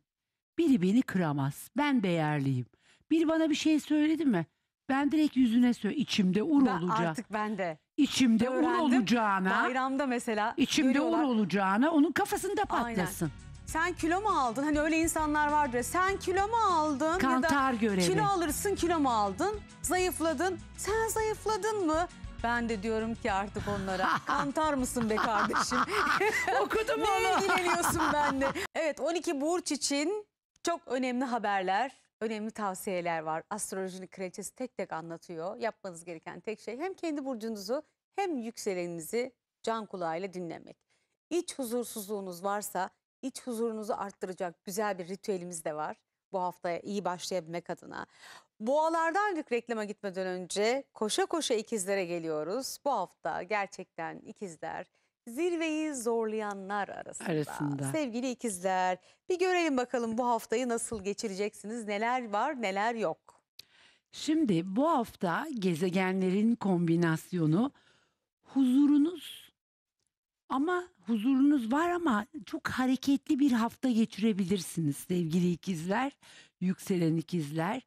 biri beni kıramaz. Ben değerliyim. Bir bana bir şey söyledi mi? Ben direkt yüzüne söyle içimde ur ben, Artık ben de. İçimde ur olacağına. Bayramda mesela. İçimde ur olacağına onun kafasında patlasın. Aynen sen kilo mu aldın? Hani öyle insanlar vardır sen kilo mu aldın? Kantar görevi. Kilo alırsın kilo mu aldın? Zayıfladın. Sen zayıfladın mı? Ben de diyorum ki artık onlara kantar mısın be kardeşim? Okudum onu. Neye ilgileniyorsun bende? Evet 12 burç için çok önemli haberler, önemli tavsiyeler var. Astrolojinin kraliçesi tek tek anlatıyor. Yapmanız gereken tek şey hem kendi burcunuzu hem yükseleninizi can kulağıyla dinlemek. İç huzursuzluğunuz varsa iç huzurunuzu arttıracak güzel bir ritüelimiz de var. Bu haftaya iyi başlayabilmek adına. Boğalardan reklama gitmeden önce koşa koşa ikizlere geliyoruz. Bu hafta gerçekten ikizler zirveyi zorlayanlar arasında. arasında. Sevgili ikizler bir görelim bakalım bu haftayı nasıl geçireceksiniz? Neler var neler yok? Şimdi bu hafta gezegenlerin kombinasyonu huzurunuz ama huzurunuz var ama çok hareketli bir hafta geçirebilirsiniz sevgili ikizler, yükselen ikizler.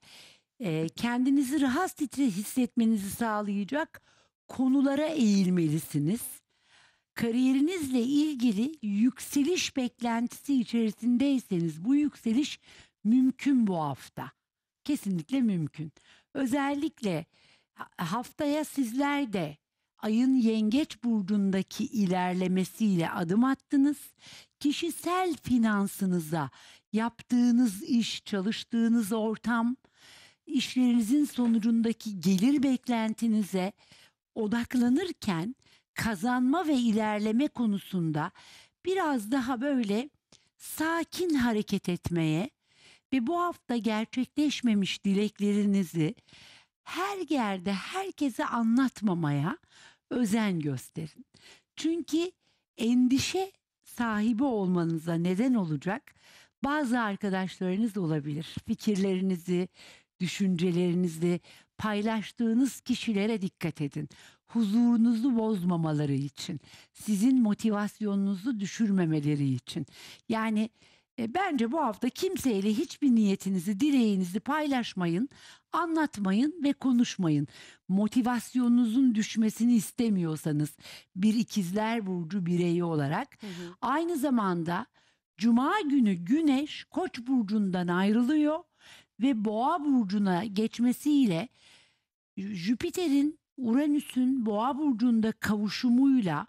E, kendinizi rahat hissetmenizi sağlayacak konulara eğilmelisiniz kariyerinizle ilgili yükseliş beklentisi içerisindeyseniz bu yükseliş mümkün bu hafta. Kesinlikle mümkün. Özellikle haftaya sizler de ayın yengeç burcundaki ilerlemesiyle adım attınız. Kişisel finansınıza yaptığınız iş, çalıştığınız ortam, işlerinizin sonucundaki gelir beklentinize odaklanırken kazanma ve ilerleme konusunda biraz daha böyle sakin hareket etmeye ve bu hafta gerçekleşmemiş dileklerinizi her yerde herkese anlatmamaya özen gösterin. Çünkü endişe sahibi olmanıza neden olacak bazı arkadaşlarınız olabilir. Fikirlerinizi, düşüncelerinizi paylaştığınız kişilere dikkat edin huzurunuzu bozmamaları için, sizin motivasyonunuzu düşürmemeleri için. Yani e, bence bu hafta kimseyle hiçbir niyetinizi, dileğinizi paylaşmayın, anlatmayın ve konuşmayın. Motivasyonunuzun düşmesini istemiyorsanız bir ikizler burcu bireyi olarak hı hı. aynı zamanda cuma günü güneş Koç burcundan ayrılıyor ve Boğa burcuna geçmesiyle Jüpiter'in Uranüs'ün boğa burcunda kavuşumuyla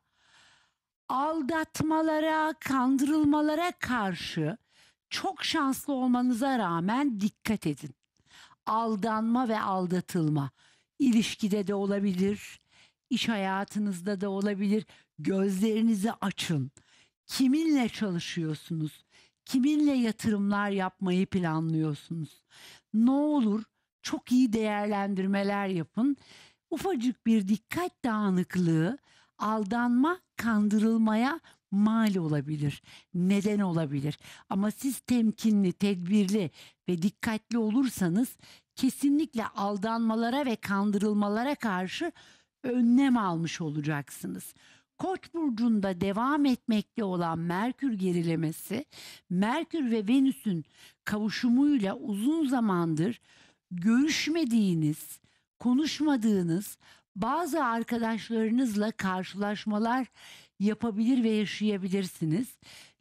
aldatmalara, kandırılmalara karşı çok şanslı olmanıza rağmen dikkat edin. Aldanma ve aldatılma ilişkide de olabilir, iş hayatınızda da olabilir. Gözlerinizi açın. Kiminle çalışıyorsunuz? Kiminle yatırımlar yapmayı planlıyorsunuz? Ne olur çok iyi değerlendirmeler yapın ufacık bir dikkat dağınıklığı aldanma, kandırılmaya mal olabilir, neden olabilir. Ama siz temkinli, tedbirli ve dikkatli olursanız kesinlikle aldanmalara ve kandırılmalara karşı önlem almış olacaksınız. Koç burcunda devam etmekte olan Merkür gerilemesi, Merkür ve Venüs'ün kavuşumuyla uzun zamandır görüşmediğiniz, konuşmadığınız bazı arkadaşlarınızla karşılaşmalar yapabilir ve yaşayabilirsiniz.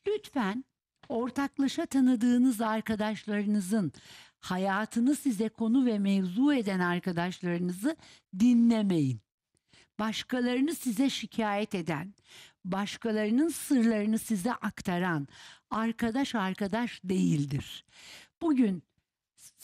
Lütfen ortaklaşa tanıdığınız arkadaşlarınızın hayatını size konu ve mevzu eden arkadaşlarınızı dinlemeyin. Başkalarını size şikayet eden, başkalarının sırlarını size aktaran arkadaş arkadaş değildir. Bugün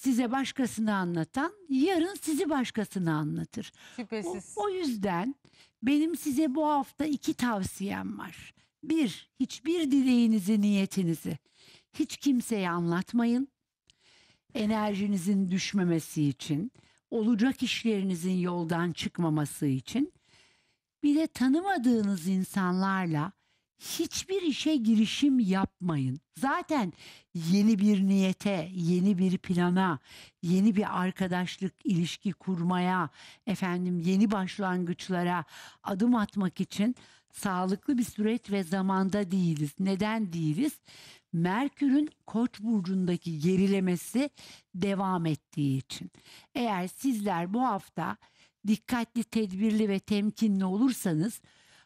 size başkasını anlatan yarın sizi başkasını anlatır. Şüphesiz. O, o yüzden benim size bu hafta iki tavsiyem var. Bir, hiçbir dileğinizi, niyetinizi hiç kimseye anlatmayın. Enerjinizin düşmemesi için, olacak işlerinizin yoldan çıkmaması için. Bir de tanımadığınız insanlarla hiçbir işe girişim yapmayın. Zaten yeni bir niyete, yeni bir plana, yeni bir arkadaşlık ilişki kurmaya, efendim yeni başlangıçlara adım atmak için sağlıklı bir süreç ve zamanda değiliz. Neden değiliz? Merkür'ün Koç burcundaki gerilemesi devam ettiği için. Eğer sizler bu hafta dikkatli, tedbirli ve temkinli olursanız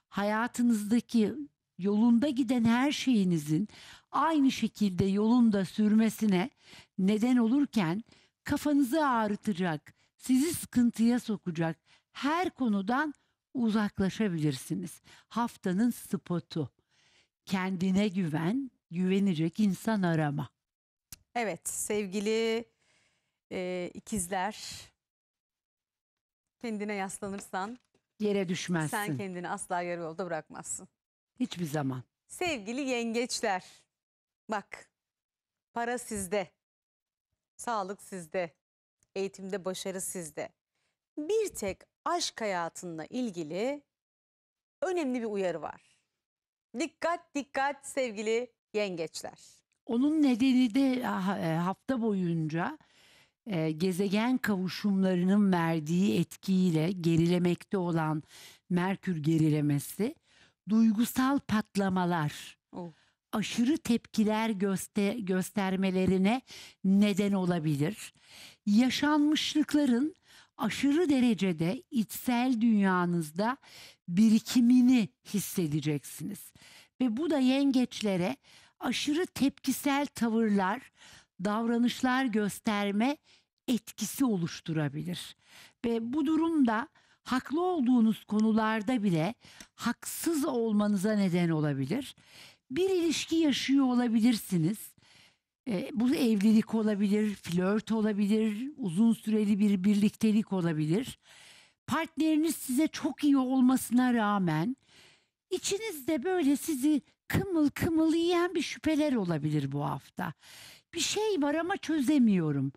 hayatınızdaki yolunda giden her şeyinizin aynı şekilde yolunda sürmesine neden olurken kafanızı ağrıtacak, sizi sıkıntıya sokacak her konudan uzaklaşabilirsiniz. Haftanın spotu. Kendine güven, güvenecek insan arama. Evet sevgili e, ikizler kendine yaslanırsan Yere düşmezsin. sen kendini asla yarı yolda bırakmazsın. Hiçbir zaman. Sevgili yengeçler. Bak. Para sizde. Sağlık sizde. Eğitimde başarı sizde. Bir tek aşk hayatınla ilgili önemli bir uyarı var. Dikkat dikkat sevgili yengeçler. Onun nedeni de e, e, hafta boyunca e, gezegen kavuşumlarının verdiği etkiyle gerilemekte olan Merkür gerilemesi duygusal patlamalar, oh. aşırı tepkiler göster göstermelerine neden olabilir. Yaşanmışlıkların aşırı derecede içsel dünyanızda birikimini hissedeceksiniz. Ve bu da yengeçlere aşırı tepkisel tavırlar, davranışlar gösterme etkisi oluşturabilir. Ve bu durumda haklı olduğunuz konularda bile haksız olmanıza neden olabilir. Bir ilişki yaşıyor olabilirsiniz. E, bu evlilik olabilir, flört olabilir, uzun süreli bir birliktelik olabilir. Partneriniz size çok iyi olmasına rağmen içinizde böyle sizi kımıl kımıl yiyen bir şüpheler olabilir bu hafta. Bir şey var ama çözemiyorum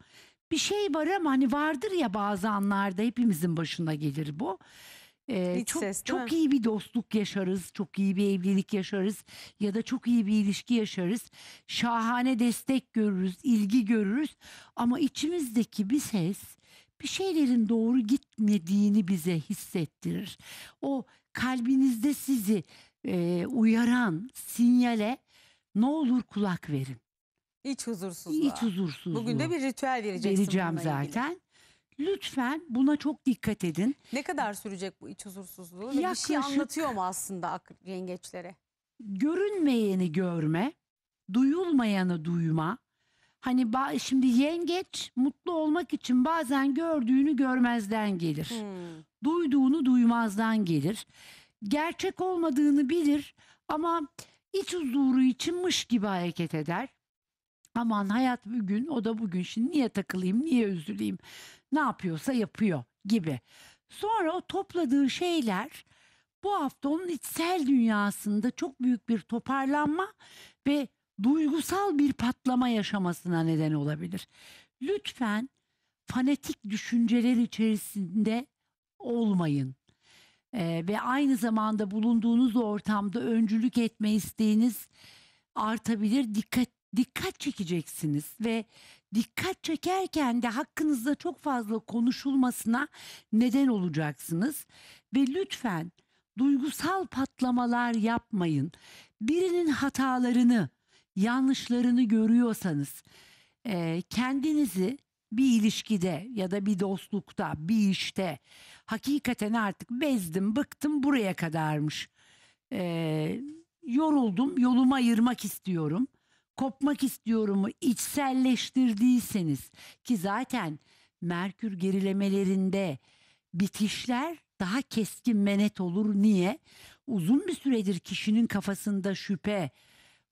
bir şey var ama hani vardır ya bazı anlarda hepimizin başına gelir bu. Ee, İç çok ses, çok iyi bir dostluk yaşarız, çok iyi bir evlilik yaşarız ya da çok iyi bir ilişki yaşarız. Şahane destek görürüz, ilgi görürüz ama içimizdeki bir ses bir şeylerin doğru gitmediğini bize hissettirir. O kalbinizde sizi e, uyaran sinyale ne olur kulak verin. İç huzursuzluğa. İç huzursuzluğu Bugün de bir ritüel vereceksin. vereceğim zaten. Lütfen buna çok dikkat edin. Ne kadar sürecek bu iç huzursuzluğu? Ve bir şey Yaklaşık- anlatıyor mu aslında yengeçlere? görünmeyeni görme, duyulmayanı duyma. Hani ba- şimdi yengeç mutlu olmak için bazen gördüğünü görmezden gelir. Hmm. Duyduğunu duymazdan gelir. Gerçek olmadığını bilir ama iç huzuru içinmiş gibi hareket eder. Aman hayat bugün, o da bugün. Şimdi niye takılayım, niye üzüleyim? Ne yapıyorsa yapıyor gibi. Sonra o topladığı şeyler bu hafta onun içsel dünyasında çok büyük bir toparlanma ve duygusal bir patlama yaşamasına neden olabilir. Lütfen fanatik düşünceler içerisinde olmayın. Ee, ve aynı zamanda bulunduğunuz ortamda öncülük etme isteğiniz artabilir. Dikkat dikkat çekeceksiniz ve dikkat çekerken de hakkınızda çok fazla konuşulmasına neden olacaksınız ve lütfen duygusal patlamalar yapmayın. Birinin hatalarını, yanlışlarını görüyorsanız e, kendinizi bir ilişkide ya da bir dostlukta, bir işte hakikaten artık bezdim, bıktım buraya kadarmış. E, yoruldum, yolumu ayırmak istiyorum kopmak istiyorumu içselleştirdiyseniz ki zaten Merkür gerilemelerinde bitişler daha keskin menet olur. Niye? Uzun bir süredir kişinin kafasında şüphe,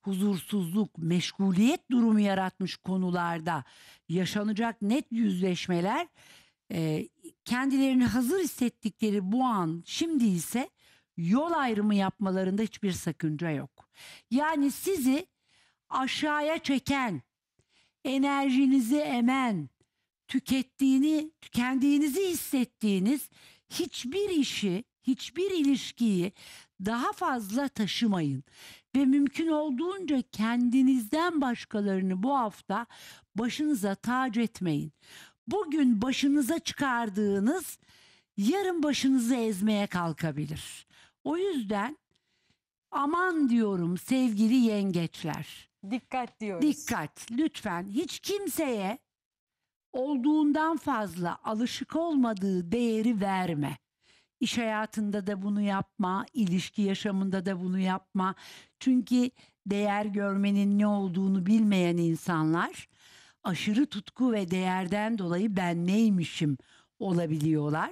huzursuzluk, meşguliyet durumu yaratmış konularda yaşanacak net yüzleşmeler e, kendilerini hazır hissettikleri bu an şimdi ise yol ayrımı yapmalarında hiçbir sakınca yok. Yani sizi aşağıya çeken, enerjinizi emen, tükettiğini, tükendiğinizi hissettiğiniz hiçbir işi, hiçbir ilişkiyi daha fazla taşımayın ve mümkün olduğunca kendinizden başkalarını bu hafta başınıza tac etmeyin. Bugün başınıza çıkardığınız yarın başınızı ezmeye kalkabilir. O yüzden aman diyorum sevgili yengeçler. Dikkat diyoruz. Dikkat lütfen hiç kimseye olduğundan fazla alışık olmadığı değeri verme. İş hayatında da bunu yapma, ilişki yaşamında da bunu yapma. Çünkü değer görmenin ne olduğunu bilmeyen insanlar aşırı tutku ve değerden dolayı ben neymişim olabiliyorlar.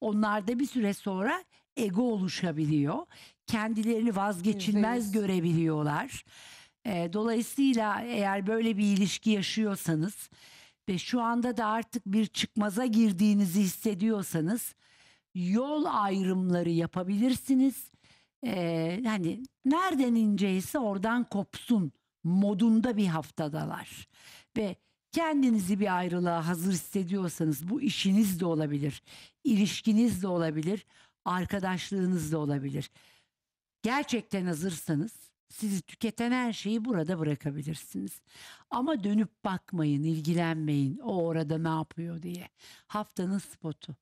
Onlarda bir süre sonra ego oluşabiliyor. Kendilerini vazgeçilmez görebiliyorlar. E, dolayısıyla eğer böyle bir ilişki yaşıyorsanız ve şu anda da artık bir çıkmaza girdiğinizi hissediyorsanız yol ayrımları yapabilirsiniz. E, hani nereden inceyse oradan kopsun modunda bir haftadalar ve kendinizi bir ayrılığa hazır hissediyorsanız bu işiniz de olabilir, ilişkiniz de olabilir, arkadaşlığınız da olabilir. Gerçekten hazırsanız sizi tüketen her şeyi burada bırakabilirsiniz. Ama dönüp bakmayın, ilgilenmeyin o orada ne yapıyor diye. Haftanın spotu.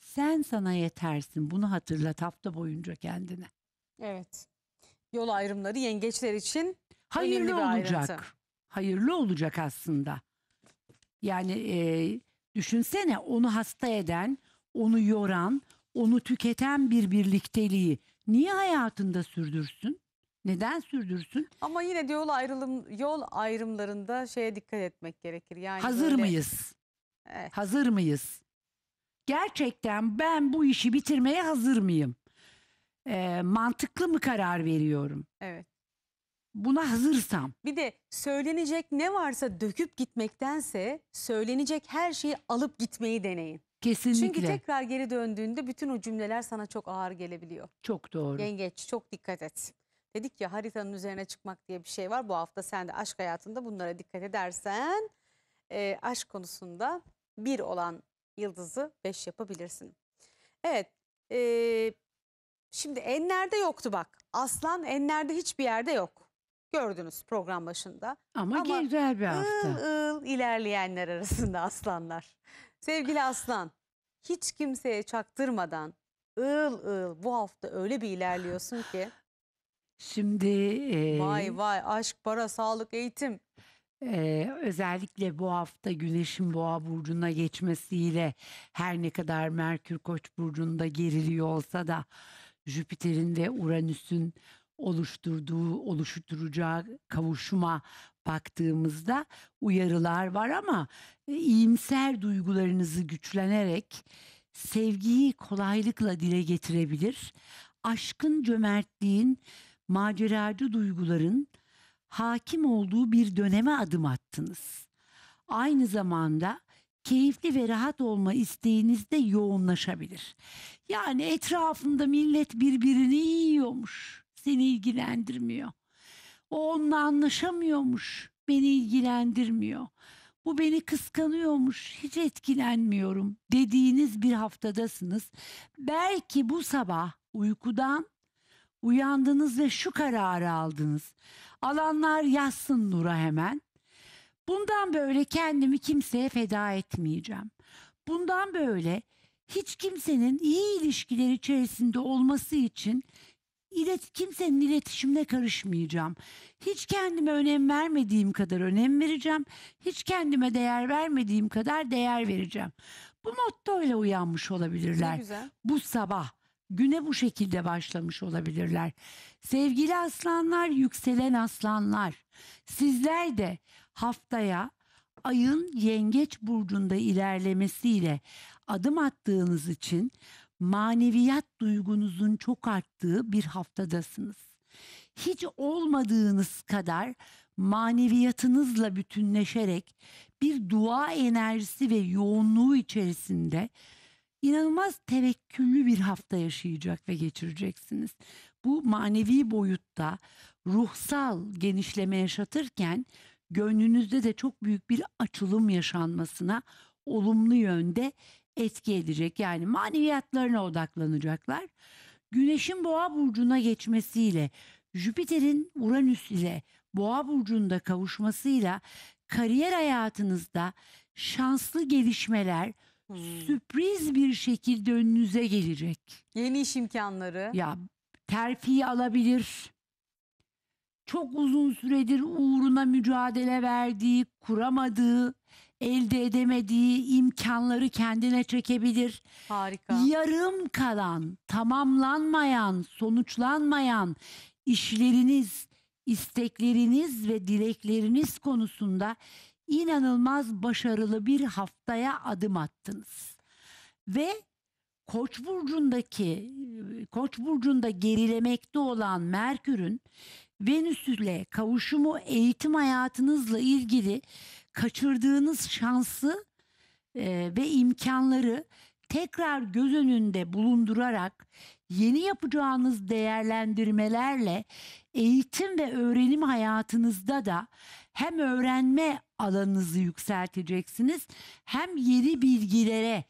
Sen sana yetersin. Bunu hatırlat hafta boyunca kendine. Evet. Yol ayrımları yengeçler için hayırlı olacak. Ayrıntı. Hayırlı olacak aslında. Yani e, düşünsene onu hasta eden, onu yoran, onu tüketen bir birlikteliği niye hayatında sürdürsün? Neden sürdürsün? Ama yine de yol ayrılım yol ayrımlarında şeye dikkat etmek gerekir. Yani Hazır böyle- mıyız? Evet. Hazır mıyız? Gerçekten ben bu işi bitirmeye hazır mıyım? Ee, mantıklı mı karar veriyorum? Evet. Buna hazırsam. Bir de söylenecek ne varsa döküp gitmektense söylenecek her şeyi alıp gitmeyi deneyin. Kesinlikle. Çünkü tekrar geri döndüğünde bütün o cümleler sana çok ağır gelebiliyor. Çok doğru. Yengeç çok dikkat et. Dedik ya haritanın üzerine çıkmak diye bir şey var. Bu hafta sen de aşk hayatında bunlara dikkat edersen e, aşk konusunda bir olan yıldızı beş yapabilirsin. Evet e, şimdi enlerde yoktu bak. Aslan enlerde hiçbir yerde yok. Gördünüz program başında. Ama, Ama güzel bir hafta. Iıl ıl ilerleyenler arasında aslanlar. Sevgili aslan hiç kimseye çaktırmadan ığıl ığıl bu hafta öyle bir ilerliyorsun ki Şimdi e, Vay vay aşk, para, sağlık, eğitim. Ee, özellikle bu hafta Güneş'in Boğa burcuna geçmesiyle her ne kadar Merkür Koç burcunda geriliyor olsa da Jüpiter'in ve Uranüs'ün oluşturduğu, oluşturacağı kavuşuma baktığımızda uyarılar var ama e, iyimser duygularınızı güçlenerek sevgiyi kolaylıkla dile getirebilir. Aşkın, cömertliğin maceracı duyguların hakim olduğu bir döneme adım attınız. Aynı zamanda keyifli ve rahat olma isteğiniz de yoğunlaşabilir. Yani etrafında millet birbirini yiyormuş. Seni ilgilendirmiyor. O onunla anlaşamıyormuş. Beni ilgilendirmiyor. Bu beni kıskanıyormuş. Hiç etkilenmiyorum dediğiniz bir haftadasınız. Belki bu sabah uykudan uyandınız ve şu kararı aldınız. Alanlar yazsın Nur'a hemen. Bundan böyle kendimi kimseye feda etmeyeceğim. Bundan böyle hiç kimsenin iyi ilişkiler içerisinde olması için ilet kimsenin iletişimine karışmayacağım. Hiç kendime önem vermediğim kadar önem vereceğim. Hiç kendime değer vermediğim kadar değer vereceğim. Bu motto ile uyanmış olabilirler. Bu sabah güne bu şekilde başlamış olabilirler. Sevgili aslanlar, yükselen aslanlar. Sizler de haftaya ayın yengeç burcunda ilerlemesiyle adım attığınız için maneviyat duygunuzun çok arttığı bir haftadasınız. Hiç olmadığınız kadar maneviyatınızla bütünleşerek bir dua enerjisi ve yoğunluğu içerisinde inanılmaz tevekküllü bir hafta yaşayacak ve geçireceksiniz. Bu manevi boyutta ruhsal genişleme yaşatırken gönlünüzde de çok büyük bir açılım yaşanmasına olumlu yönde etki edecek. Yani maneviyatlarına odaklanacaklar. Güneşin boğa burcuna geçmesiyle Jüpiter'in Uranüs ile boğa burcunda kavuşmasıyla kariyer hayatınızda şanslı gelişmeler, Hmm. sürpriz bir şekilde önünüze gelecek. Yeni iş imkanları. Ya terfi alabilir. Çok uzun süredir uğruna mücadele verdiği, kuramadığı, elde edemediği imkanları kendine çekebilir. Harika. Yarım kalan, tamamlanmayan, sonuçlanmayan işleriniz, istekleriniz ve dilekleriniz konusunda inanılmaz başarılı bir haftaya adım attınız. Ve Koç burcundaki Koç burcunda gerilemekte olan Merkür'ün Venüs ile kavuşumu eğitim hayatınızla ilgili kaçırdığınız şansı e, ve imkanları tekrar göz önünde bulundurarak yeni yapacağınız değerlendirmelerle eğitim ve öğrenim hayatınızda da hem öğrenme alanınızı yükselteceksiniz hem yeni bilgilere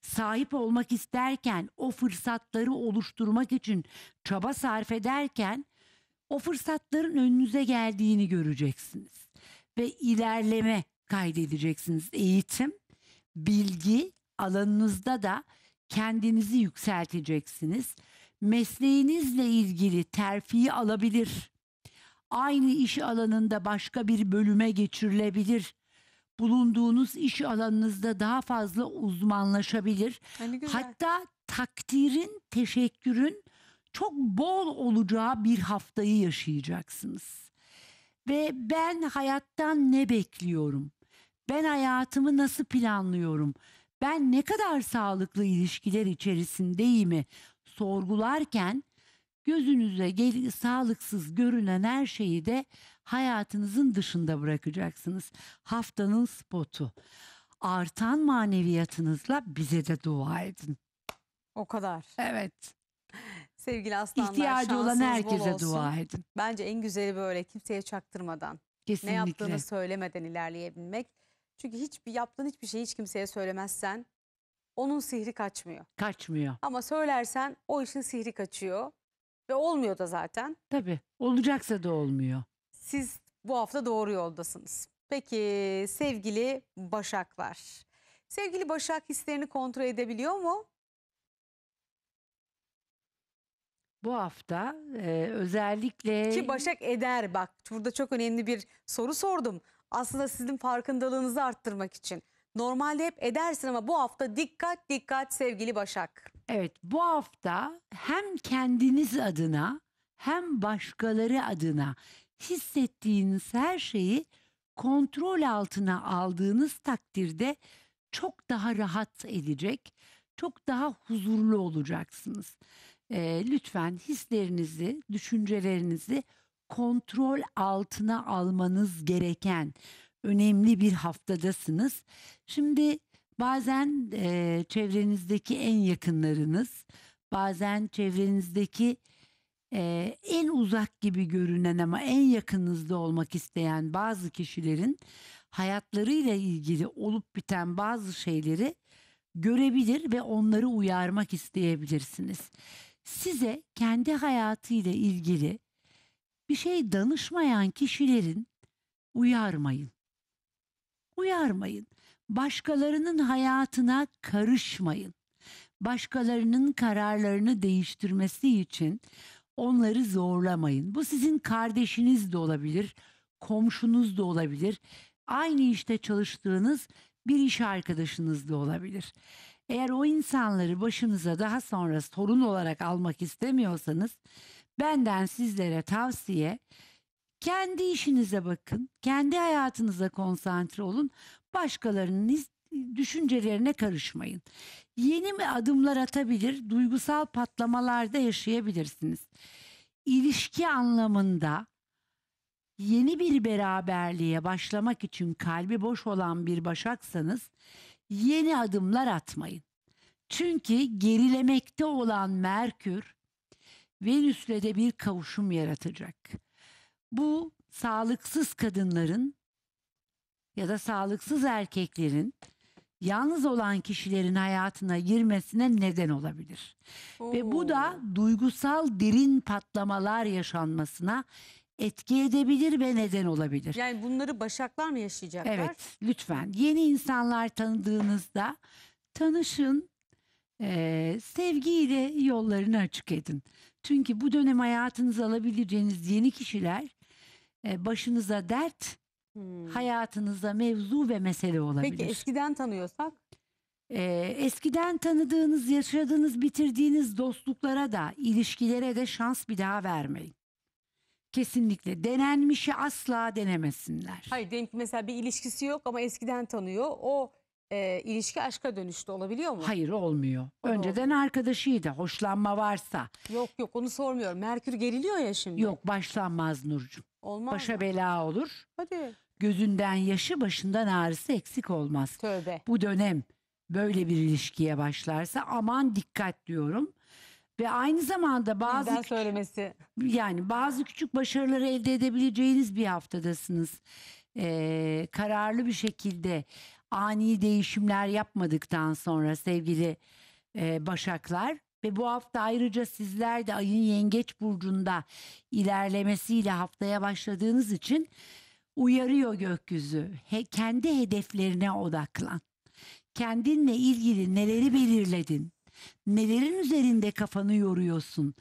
sahip olmak isterken o fırsatları oluşturmak için çaba sarf ederken o fırsatların önünüze geldiğini göreceksiniz ve ilerleme kaydedeceksiniz. Eğitim, bilgi alanınızda da kendinizi yükselteceksiniz. Mesleğinizle ilgili terfiyi alabilir aynı iş alanında başka bir bölüme geçirilebilir. Bulunduğunuz iş alanınızda daha fazla uzmanlaşabilir. Hani güzel. Hatta takdirin, teşekkürün çok bol olacağı bir haftayı yaşayacaksınız. Ve ben hayattan ne bekliyorum? Ben hayatımı nasıl planlıyorum? Ben ne kadar sağlıklı ilişkiler içerisindeyim? sorgularken gözünüze gel- sağlıksız görünen her şeyi de hayatınızın dışında bırakacaksınız. Haftanın spotu. Artan maneviyatınızla bize de dua edin. O kadar. Evet. Sevgili aslanlar İhtiyacı olan şansınız bol herkese olsun. dua edin. Bence en güzeli böyle kimseye çaktırmadan, Kesinlikle. ne yaptığını söylemeden ilerleyebilmek. Çünkü hiçbir yaptığın hiçbir şeyi hiç kimseye söylemezsen onun sihri kaçmıyor. Kaçmıyor. Ama söylersen o işin sihri kaçıyor. Ve olmuyor da zaten. Tabii. Olacaksa da olmuyor. Siz bu hafta doğru yoldasınız. Peki sevgili Başaklar. Sevgili Başak hislerini kontrol edebiliyor mu? Bu hafta e, özellikle... Ki Başak eder bak. Burada çok önemli bir soru sordum. Aslında sizin farkındalığınızı arttırmak için. Normalde hep edersin ama bu hafta dikkat dikkat sevgili Başak. Evet bu hafta hem kendiniz adına hem başkaları adına hissettiğiniz her şeyi kontrol altına aldığınız takdirde çok daha rahat edecek, çok daha huzurlu olacaksınız. Ee, lütfen hislerinizi, düşüncelerinizi kontrol altına almanız gereken önemli bir haftadasınız. Şimdi Bazen e, çevrenizdeki en yakınlarınız, bazen çevrenizdeki e, en uzak gibi görünen ama en yakınınızda olmak isteyen bazı kişilerin hayatlarıyla ilgili olup biten bazı şeyleri görebilir ve onları uyarmak isteyebilirsiniz. Size kendi hayatıyla ilgili bir şey danışmayan kişilerin uyarmayın. Uyarmayın. Başkalarının hayatına karışmayın. Başkalarının kararlarını değiştirmesi için onları zorlamayın. Bu sizin kardeşiniz de olabilir, komşunuz da olabilir. Aynı işte çalıştığınız bir iş arkadaşınız da olabilir. Eğer o insanları başınıza daha sonra sorun olarak almak istemiyorsanız benden sizlere tavsiye kendi işinize bakın, kendi hayatınıza konsantre olun başkalarının düşüncelerine karışmayın. Yeni mi adımlar atabilir, duygusal patlamalarda yaşayabilirsiniz. İlişki anlamında yeni bir beraberliğe başlamak için kalbi boş olan bir başaksanız yeni adımlar atmayın. Çünkü gerilemekte olan Merkür Venüs'le de bir kavuşum yaratacak. Bu sağlıksız kadınların ya da sağlıksız erkeklerin yalnız olan kişilerin hayatına girmesine neden olabilir. Oo. Ve bu da duygusal derin patlamalar yaşanmasına etki edebilir ve neden olabilir. Yani bunları başaklar mı yaşayacaklar? Evet, lütfen. Yeni insanlar tanıdığınızda tanışın, e, sevgiyle yollarını açık edin. Çünkü bu dönem hayatınıza alabileceğiniz yeni kişiler e, başınıza dert, Hmm. Hayatınıza mevzu ve mesele olabilir. Peki eskiden tanıyorsak? Ee, eskiden tanıdığınız, yaşadığınız, bitirdiğiniz dostluklara da, ilişkilere de şans bir daha vermeyin. Kesinlikle denenmişi asla denemesinler. Hayır diyelim mesela bir ilişkisi yok ama eskiden tanıyor. O e, ilişki aşka dönüştü olabiliyor mu? Hayır olmuyor. O Önceden olmuyor. arkadaşıydı hoşlanma varsa. Yok yok onu sormuyorum. Merkür geriliyor ya şimdi. Yok başlanmaz Nurcuğum. Olmaz Başa mı? bela olur. Hadi gözünden yaşı başından ağrısı eksik olmaz. Tövbe. Bu dönem böyle bir ilişkiye başlarsa aman dikkat diyorum. Ve aynı zamanda bazı Bizden söylemesi. yani bazı küçük başarıları elde edebileceğiniz bir haftadasınız. Ee, kararlı bir şekilde ani değişimler yapmadıktan sonra sevgili e, Başaklar ve bu hafta ayrıca sizler de ayın yengeç burcunda ilerlemesiyle haftaya başladığınız için uyarıyor gökyüzü. He, kendi hedeflerine odaklan. Kendinle ilgili neleri belirledin? Nelerin üzerinde kafanı yoruyorsun?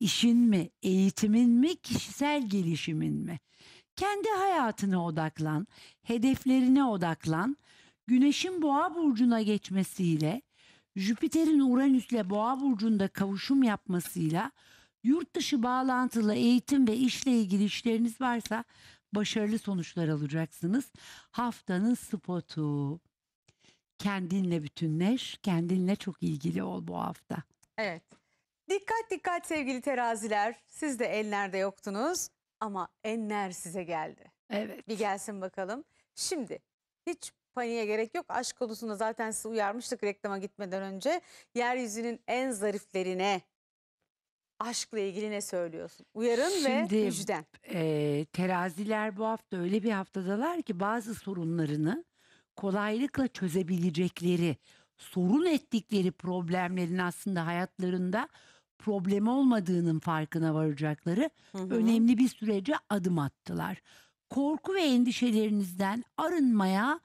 İşin mi, eğitimin mi, kişisel gelişimin mi? Kendi hayatına odaklan, hedeflerine odaklan. Güneşin Boğa burcuna geçmesiyle Jüpiter'in Uranüs'le Boğa burcunda kavuşum yapmasıyla yurt dışı bağlantılı eğitim ve işle ilgili işleriniz varsa başarılı sonuçlar alacaksınız. Haftanın spotu. Kendinle bütünleş, kendinle çok ilgili ol bu hafta. Evet. Dikkat dikkat sevgili teraziler. Siz de enlerde yoktunuz ama enler size geldi. Evet. Bir gelsin bakalım. Şimdi hiç paniğe gerek yok. Aşk konusunda zaten sizi uyarmıştık reklama gitmeden önce. Yeryüzünün en zariflerine aşkla ilgili ne söylüyorsun? Uyarın ve Şimdi müjden. e, teraziler bu hafta öyle bir haftadalar ki bazı sorunlarını kolaylıkla çözebilecekleri, sorun ettikleri problemlerin aslında hayatlarında problem olmadığının farkına varacakları önemli bir sürece adım attılar. Korku ve endişelerinizden arınmaya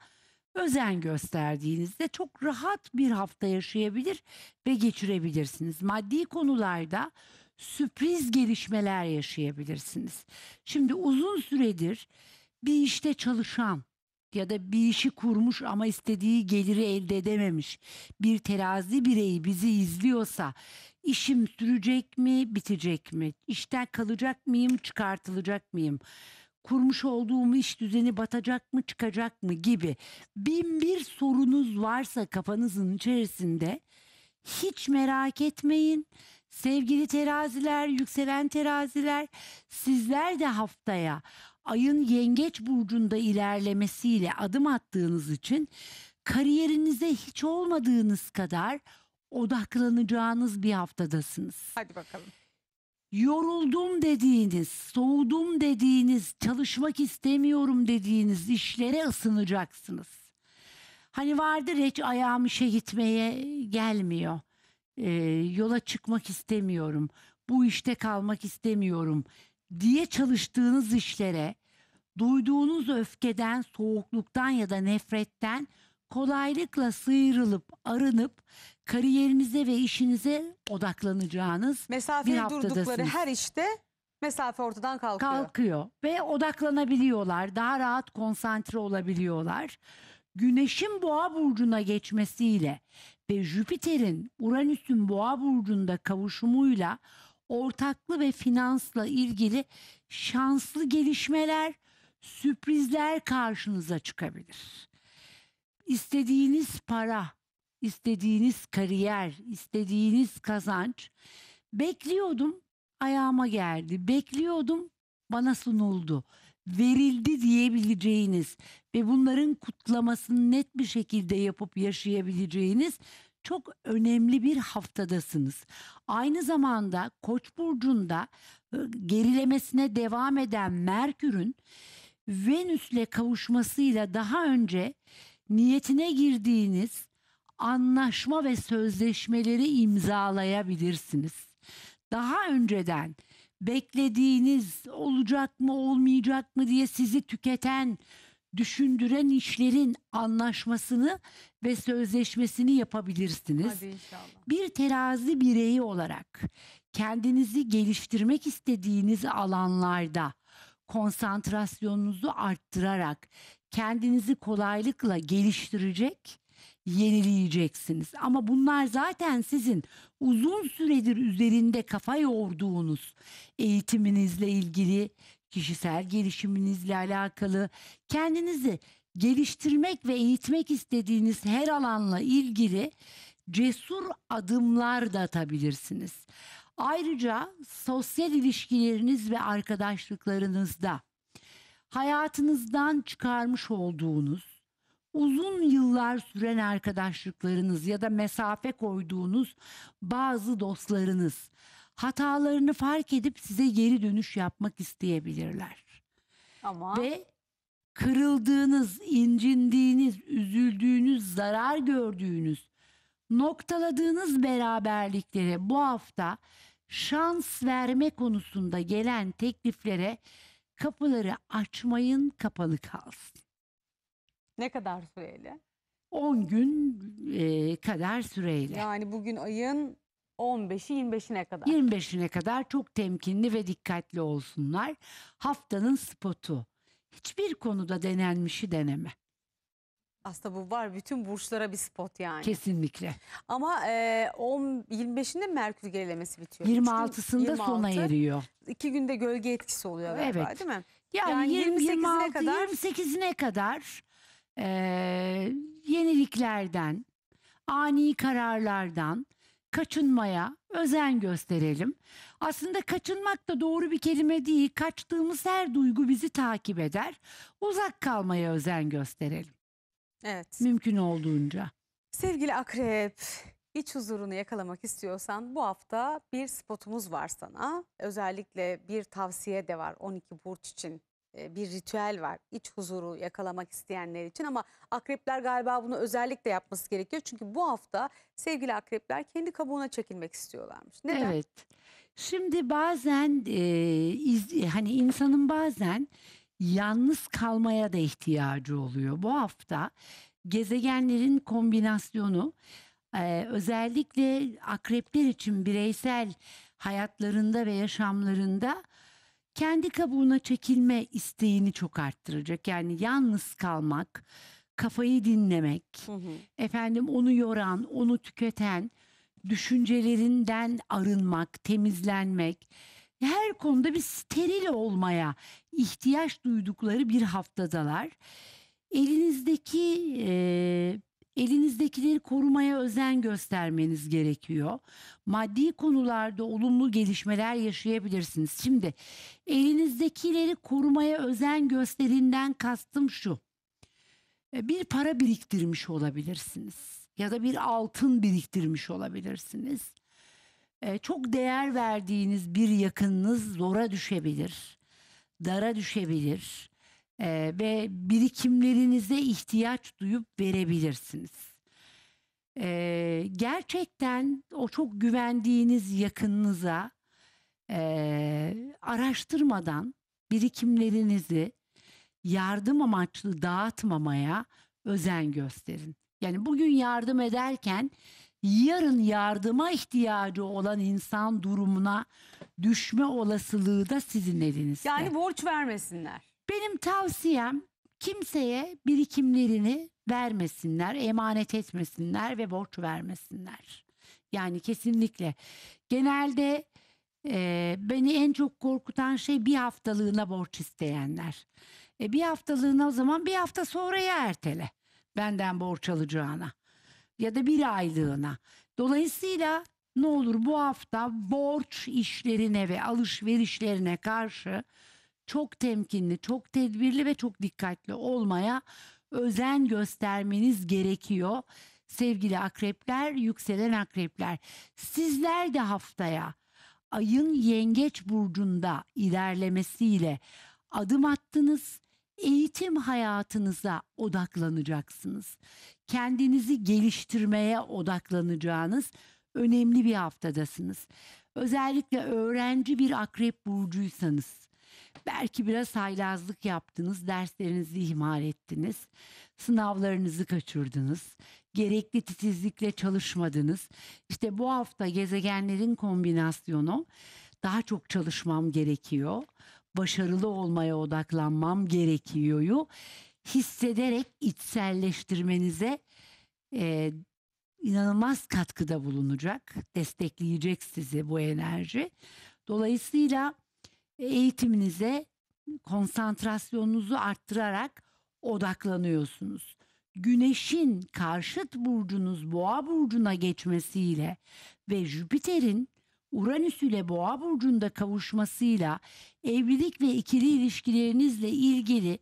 özen gösterdiğinizde çok rahat bir hafta yaşayabilir ve geçirebilirsiniz. Maddi konularda sürpriz gelişmeler yaşayabilirsiniz. Şimdi uzun süredir bir işte çalışan ya da bir işi kurmuş ama istediği geliri elde edememiş bir terazi bireyi bizi izliyorsa işim sürecek mi, bitecek mi? işten kalacak mıyım, çıkartılacak mıyım? Kurmuş olduğum iş düzeni batacak mı, çıkacak mı gibi bin bir sorunuz varsa kafanızın içerisinde hiç merak etmeyin Sevgili teraziler, yükselen teraziler sizler de haftaya ayın yengeç burcunda ilerlemesiyle adım attığınız için kariyerinize hiç olmadığınız kadar odaklanacağınız bir haftadasınız. Hadi bakalım. Yoruldum dediğiniz, soğudum dediğiniz, çalışmak istemiyorum dediğiniz işlere ısınacaksınız. Hani vardır hiç ayağım işe gitmeye gelmiyor e, yola çıkmak istemiyorum, bu işte kalmak istemiyorum diye çalıştığınız işlere duyduğunuz öfkeden, soğukluktan ya da nefretten kolaylıkla sıyrılıp arınıp kariyerinize ve işinize odaklanacağınız Mesafeyi bir durdukları her işte mesafe ortadan kalkıyor. Kalkıyor ve odaklanabiliyorlar, daha rahat konsantre olabiliyorlar. Güneşin boğa burcuna geçmesiyle ve Jüpiter'in Uranüs'ün Boğa burcunda kavuşumuyla ortaklı ve finansla ilgili şanslı gelişmeler, sürprizler karşınıza çıkabilir. İstediğiniz para, istediğiniz kariyer, istediğiniz kazanç bekliyordum ayağıma geldi. Bekliyordum bana sunuldu verildi diyebileceğiniz ve bunların kutlamasını net bir şekilde yapıp yaşayabileceğiniz çok önemli bir haftadasınız. Aynı zamanda Koç burcunda e, gerilemesine devam eden Merkür'ün Venüs'le kavuşmasıyla daha önce niyetine girdiğiniz anlaşma ve sözleşmeleri imzalayabilirsiniz. Daha önceden beklediğiniz olacak mı olmayacak mı diye sizi tüketen, düşündüren işlerin anlaşmasını ve sözleşmesini yapabilirsiniz. Hadi inşallah. Bir terazi bireyi olarak kendinizi geliştirmek istediğiniz alanlarda konsantrasyonunuzu arttırarak kendinizi kolaylıkla geliştirecek yenileyeceksiniz. Ama bunlar zaten sizin uzun süredir üzerinde kafa yorduğunuz eğitiminizle ilgili, kişisel gelişiminizle alakalı, kendinizi geliştirmek ve eğitmek istediğiniz her alanla ilgili cesur adımlar da atabilirsiniz. Ayrıca sosyal ilişkileriniz ve arkadaşlıklarınızda hayatınızdan çıkarmış olduğunuz uzun yıllar süren arkadaşlıklarınız ya da mesafe koyduğunuz bazı dostlarınız hatalarını fark edip size geri dönüş yapmak isteyebilirler. Ama Ve kırıldığınız, incindiğiniz, üzüldüğünüz, zarar gördüğünüz, noktaladığınız beraberliklere bu hafta şans verme konusunda gelen tekliflere kapıları açmayın, kapalı kalsın. Ne kadar süreyle? 10 gün e, kadar süreyle. Yani bugün ayın 15'i 25'ine kadar. 25'ine kadar çok temkinli ve dikkatli olsunlar. Haftanın spotu. Hiçbir konuda denenmişi deneme. Aslında bu var bütün burçlara bir spot yani. Kesinlikle. Ama e, 25'inde Merkür gerilemesi bitiyor. 26'sında sona eriyor. İki günde gölge etkisi oluyor galiba evet. değil mi? Yani, yani 20, 28'ine 26, kadar 28'ine kadar e, yeniliklerden, ani kararlardan kaçınmaya özen gösterelim. Aslında kaçınmak da doğru bir kelime değil. Kaçtığımız her duygu bizi takip eder. Uzak kalmaya özen gösterelim. Evet. Mümkün olduğunca. Sevgili akrep, iç huzurunu yakalamak istiyorsan bu hafta bir spotumuz var sana. Özellikle bir tavsiye de var 12 burç için bir ritüel var. iç huzuru yakalamak isteyenler için ama akrepler galiba bunu özellikle yapması gerekiyor. Çünkü bu hafta sevgili akrepler kendi kabuğuna çekilmek istiyorlarmış. Neden? Evet. Şimdi bazen e, iz, hani insanın bazen yalnız kalmaya da ihtiyacı oluyor. Bu hafta gezegenlerin kombinasyonu e, özellikle akrepler için bireysel hayatlarında ve yaşamlarında kendi kabuğuna çekilme isteğini çok arttıracak. Yani yalnız kalmak, kafayı dinlemek, hı hı. efendim onu yoran, onu tüketen, düşüncelerinden arınmak, temizlenmek, her konuda bir steril olmaya ihtiyaç duydukları bir haftadalar. Elinizdeki e, elinizdekileri korumaya özen göstermeniz gerekiyor. Maddi konularda olumlu gelişmeler yaşayabilirsiniz. Şimdi elinizdekileri korumaya özen gösterinden kastım şu. E, bir para biriktirmiş olabilirsiniz ya da bir altın biriktirmiş olabilirsiniz. E, çok değer verdiğiniz bir yakınınız zora düşebilir, dara düşebilir e, ve birikimlerinize ihtiyaç duyup verebilirsiniz. E, gerçekten o çok güvendiğiniz yakınınıza e, araştırmadan birikimlerinizi yardım amaçlı dağıtmamaya özen gösterin. Yani bugün yardım ederken yarın yardıma ihtiyacı olan insan durumuna düşme olasılığı da sizin elinizde. Yani borç vermesinler. Benim tavsiyem kimseye birikimlerini vermesinler, emanet etmesinler ve borç vermesinler. Yani kesinlikle. Genelde e, beni en çok korkutan şey bir haftalığına borç isteyenler. E, bir haftalığına o zaman bir hafta sonraya ertele benden borç alacağına ya da bir aylığına. Dolayısıyla ne olur bu hafta borç işlerine ve alışverişlerine karşı çok temkinli, çok tedbirli ve çok dikkatli olmaya özen göstermeniz gerekiyor. Sevgili akrepler, yükselen akrepler. Sizler de haftaya ayın yengeç burcunda ilerlemesiyle adım attınız. Eğitim hayatınıza odaklanacaksınız. Kendinizi geliştirmeye odaklanacağınız önemli bir haftadasınız. Özellikle öğrenci bir akrep burcuysanız Belki biraz haylazlık yaptınız, derslerinizi ihmal ettiniz, sınavlarınızı kaçırdınız, gerekli titizlikle çalışmadınız. İşte bu hafta gezegenlerin kombinasyonu daha çok çalışmam gerekiyor, başarılı olmaya odaklanmam gerekiyor'yu hissederek içselleştirmenize e, inanılmaz katkıda bulunacak, destekleyecek sizi bu enerji. Dolayısıyla eğitiminize konsantrasyonunuzu arttırarak odaklanıyorsunuz. Güneşin karşıt burcunuz Boğa burcuna geçmesiyle ve Jüpiter'in Uranüs ile Boğa burcunda kavuşmasıyla evlilik ve ikili ilişkilerinizle ilgili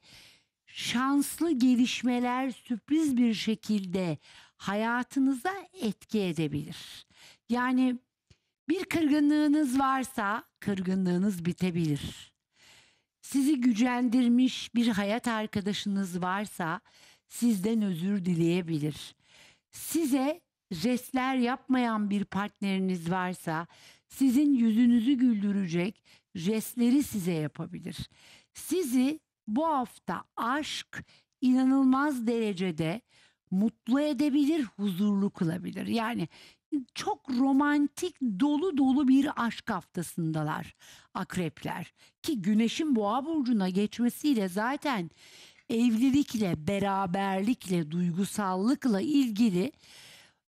şanslı gelişmeler sürpriz bir şekilde hayatınıza etki edebilir. Yani bir kırgınlığınız varsa kırgınlığınız bitebilir. Sizi gücendirmiş bir hayat arkadaşınız varsa sizden özür dileyebilir. Size jestler yapmayan bir partneriniz varsa sizin yüzünüzü güldürecek jestleri size yapabilir. Sizi bu hafta aşk inanılmaz derecede mutlu edebilir, huzurlu kılabilir. Yani çok romantik dolu dolu bir aşk haftasındalar akrepler. Ki güneşin boğa burcuna geçmesiyle zaten evlilikle, beraberlikle, duygusallıkla ilgili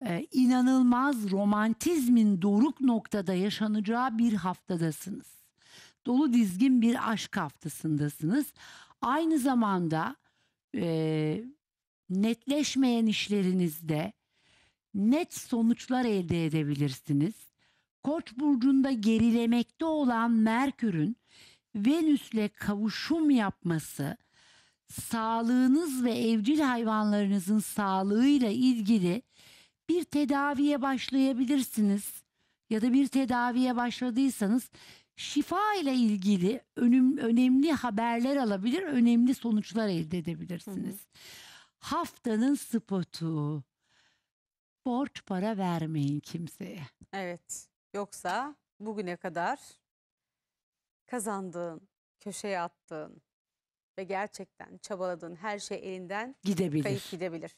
e, inanılmaz romantizmin doruk noktada yaşanacağı bir haftadasınız. Dolu dizgin bir aşk haftasındasınız. Aynı zamanda e, netleşmeyen işlerinizde, net sonuçlar elde edebilirsiniz. Koç burcunda gerilemekte olan Merkür'ün Venüs'le kavuşum yapması sağlığınız ve evcil hayvanlarınızın sağlığıyla ilgili bir tedaviye başlayabilirsiniz ya da bir tedaviye başladıysanız şifa ile ilgili önüm, önemli haberler alabilir, önemli sonuçlar elde edebilirsiniz. Hı hı. Haftanın spotu borç para vermeyin kimseye. Evet. Yoksa bugüne kadar kazandığın, köşeye attığın ve gerçekten çabaladığın her şey elinden Gidebilir. kayıp gidebilir.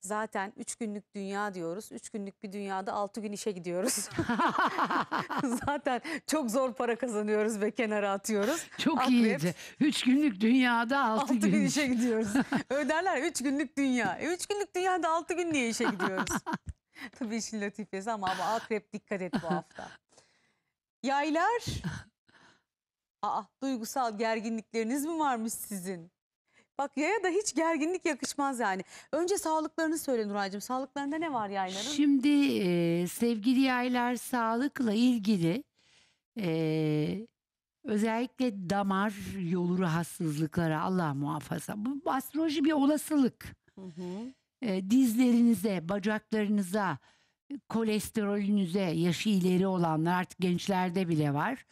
Zaten üç günlük dünya diyoruz. üç günlük bir dünyada altı gün işe gidiyoruz. Zaten çok zor para kazanıyoruz ve kenara atıyoruz. Çok Akrep. iyiydi. 3 günlük dünyada altı gün. gün işe gidiyoruz. Öderler üç günlük dünya. Üç günlük dünyada altı gün niye işe gidiyoruz? Tabii işin latifesi ama, ama akrep dikkat et bu hafta. Yaylar. Aa, duygusal gerginlikleriniz mi varmış sizin? Bak yaya da hiç gerginlik yakışmaz yani. Önce sağlıklarını söyle Nuray'cığım. Sağlıklarında ne var yayların? Şimdi e, sevgili yaylar sağlıkla ilgili e, özellikle damar yolu rahatsızlıkları Allah muhafaza. Bu astroloji bir olasılık. Hı hı. E, dizlerinize, bacaklarınıza, kolesterolünüze, yaşı ileri olanlar artık gençlerde bile var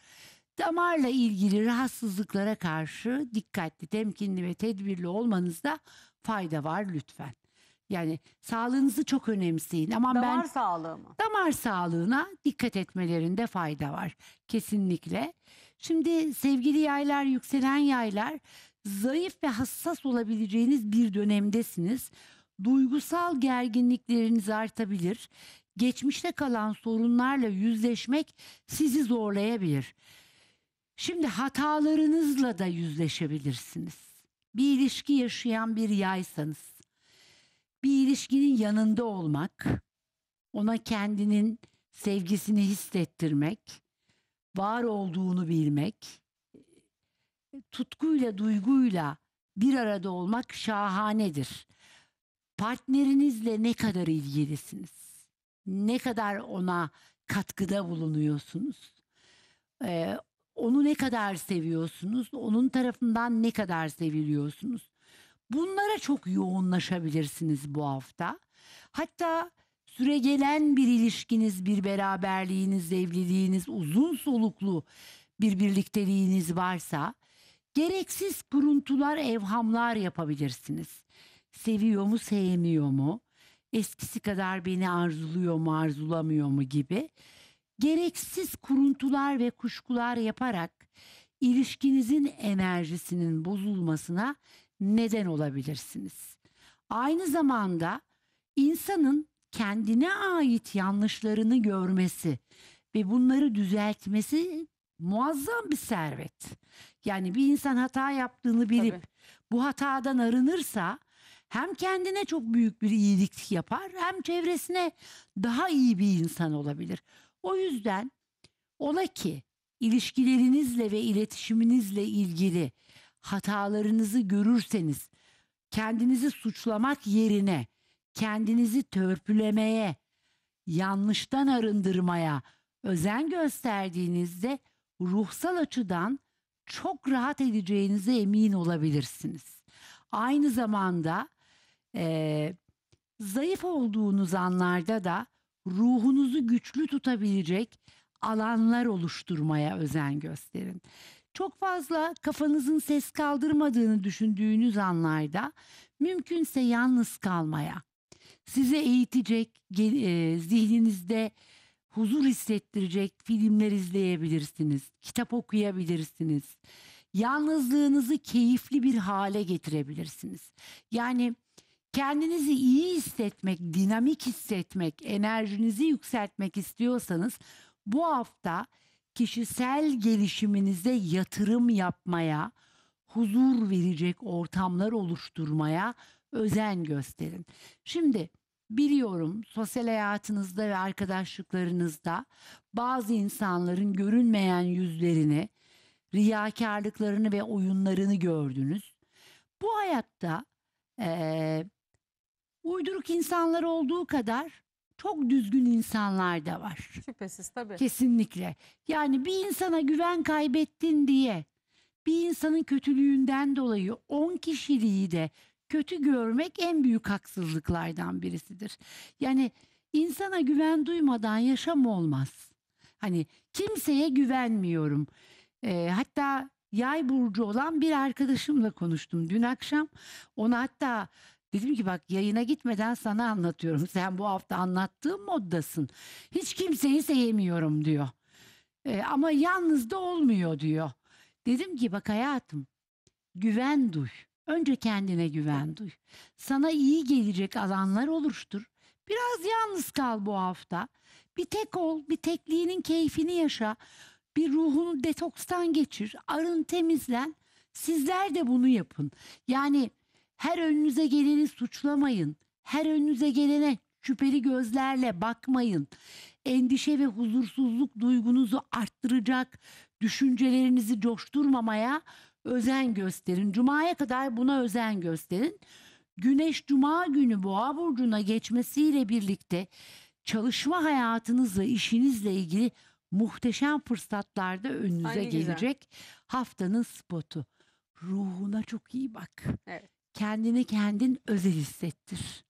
damarla ilgili rahatsızlıklara karşı dikkatli, temkinli ve tedbirli olmanızda fayda var lütfen. Yani sağlığınızı çok önemseyin. Ama damar ben sağlığı mı? Damar sağlığına dikkat etmelerinde fayda var kesinlikle. Şimdi sevgili yaylar, yükselen yaylar zayıf ve hassas olabileceğiniz bir dönemdesiniz. Duygusal gerginlikleriniz artabilir. Geçmişte kalan sorunlarla yüzleşmek sizi zorlayabilir. Şimdi hatalarınızla da yüzleşebilirsiniz. Bir ilişki yaşayan bir yaysanız, bir ilişkinin yanında olmak, ona kendinin sevgisini hissettirmek, var olduğunu bilmek, tutkuyla, duyguyla bir arada olmak şahanedir. Partnerinizle ne kadar ilgilisiniz? Ne kadar ona katkıda bulunuyorsunuz? Ee, onu ne kadar seviyorsunuz? Onun tarafından ne kadar seviliyorsunuz? Bunlara çok yoğunlaşabilirsiniz bu hafta. Hatta süre gelen bir ilişkiniz, bir beraberliğiniz, evliliğiniz, uzun soluklu bir birlikteliğiniz varsa gereksiz kuruntular, evhamlar yapabilirsiniz. Seviyor mu, sevmiyor mu? Eskisi kadar beni arzuluyor mu, arzulamıyor mu gibi gereksiz kuruntular ve kuşkular yaparak ilişkinizin enerjisinin bozulmasına neden olabilirsiniz. Aynı zamanda insanın kendine ait yanlışlarını görmesi ve bunları düzeltmesi muazzam bir servet. Yani bir insan hata yaptığını bilip Tabii. bu hatadan arınırsa hem kendine çok büyük bir iyilik yapar hem çevresine daha iyi bir insan olabilir. O yüzden ola ki ilişkilerinizle ve iletişiminizle ilgili hatalarınızı görürseniz kendinizi suçlamak yerine kendinizi törpülemeye, yanlıştan arındırmaya özen gösterdiğinizde ruhsal açıdan çok rahat edeceğinize emin olabilirsiniz. Aynı zamanda e, zayıf olduğunuz anlarda da ruhunuzu güçlü tutabilecek alanlar oluşturmaya özen gösterin. Çok fazla kafanızın ses kaldırmadığını düşündüğünüz anlarda mümkünse yalnız kalmaya, size eğitecek, e, zihninizde huzur hissettirecek filmler izleyebilirsiniz, kitap okuyabilirsiniz. Yalnızlığınızı keyifli bir hale getirebilirsiniz. Yani Kendinizi iyi hissetmek, dinamik hissetmek, enerjinizi yükseltmek istiyorsanız bu hafta kişisel gelişiminize yatırım yapmaya, huzur verecek ortamlar oluşturmaya özen gösterin. Şimdi biliyorum sosyal hayatınızda ve arkadaşlıklarınızda bazı insanların görünmeyen yüzlerini, riyakarlıklarını ve oyunlarını gördünüz. Bu hayatta e, uyduruk insanlar olduğu kadar çok düzgün insanlar da var. Şüphesiz tabii. Kesinlikle. Yani bir insana güven kaybettin diye bir insanın kötülüğünden dolayı 10 kişiliği de kötü görmek en büyük haksızlıklardan birisidir. Yani insana güven duymadan yaşam olmaz. Hani kimseye güvenmiyorum. E, hatta yay burcu olan bir arkadaşımla konuştum dün akşam. Ona hatta Dedim ki bak yayına gitmeden sana anlatıyorum. Sen bu hafta anlattığım moddasın. Hiç kimseyi sevmiyorum diyor. E, ama yalnız da olmuyor diyor. Dedim ki bak hayatım güven duy. Önce kendine güven duy. Sana iyi gelecek alanlar oluştur. Biraz yalnız kal bu hafta. Bir tek ol, bir tekliğinin keyfini yaşa. Bir ruhunu detokstan geçir, arın temizlen. Sizler de bunu yapın. Yani her önünüze geleni suçlamayın. Her önünüze gelene şüpheli gözlerle bakmayın. Endişe ve huzursuzluk duygunuzu arttıracak düşüncelerinizi coşturmamaya özen gösterin. Cuma'ya kadar buna özen gösterin. Güneş cuma günü boğa burcuna geçmesiyle birlikte çalışma hayatınızla, işinizle ilgili muhteşem fırsatlarda önünüze Aynı gelecek güzel. haftanın spotu. Ruhuna çok iyi bak. Evet kendini kendin özel hissettir.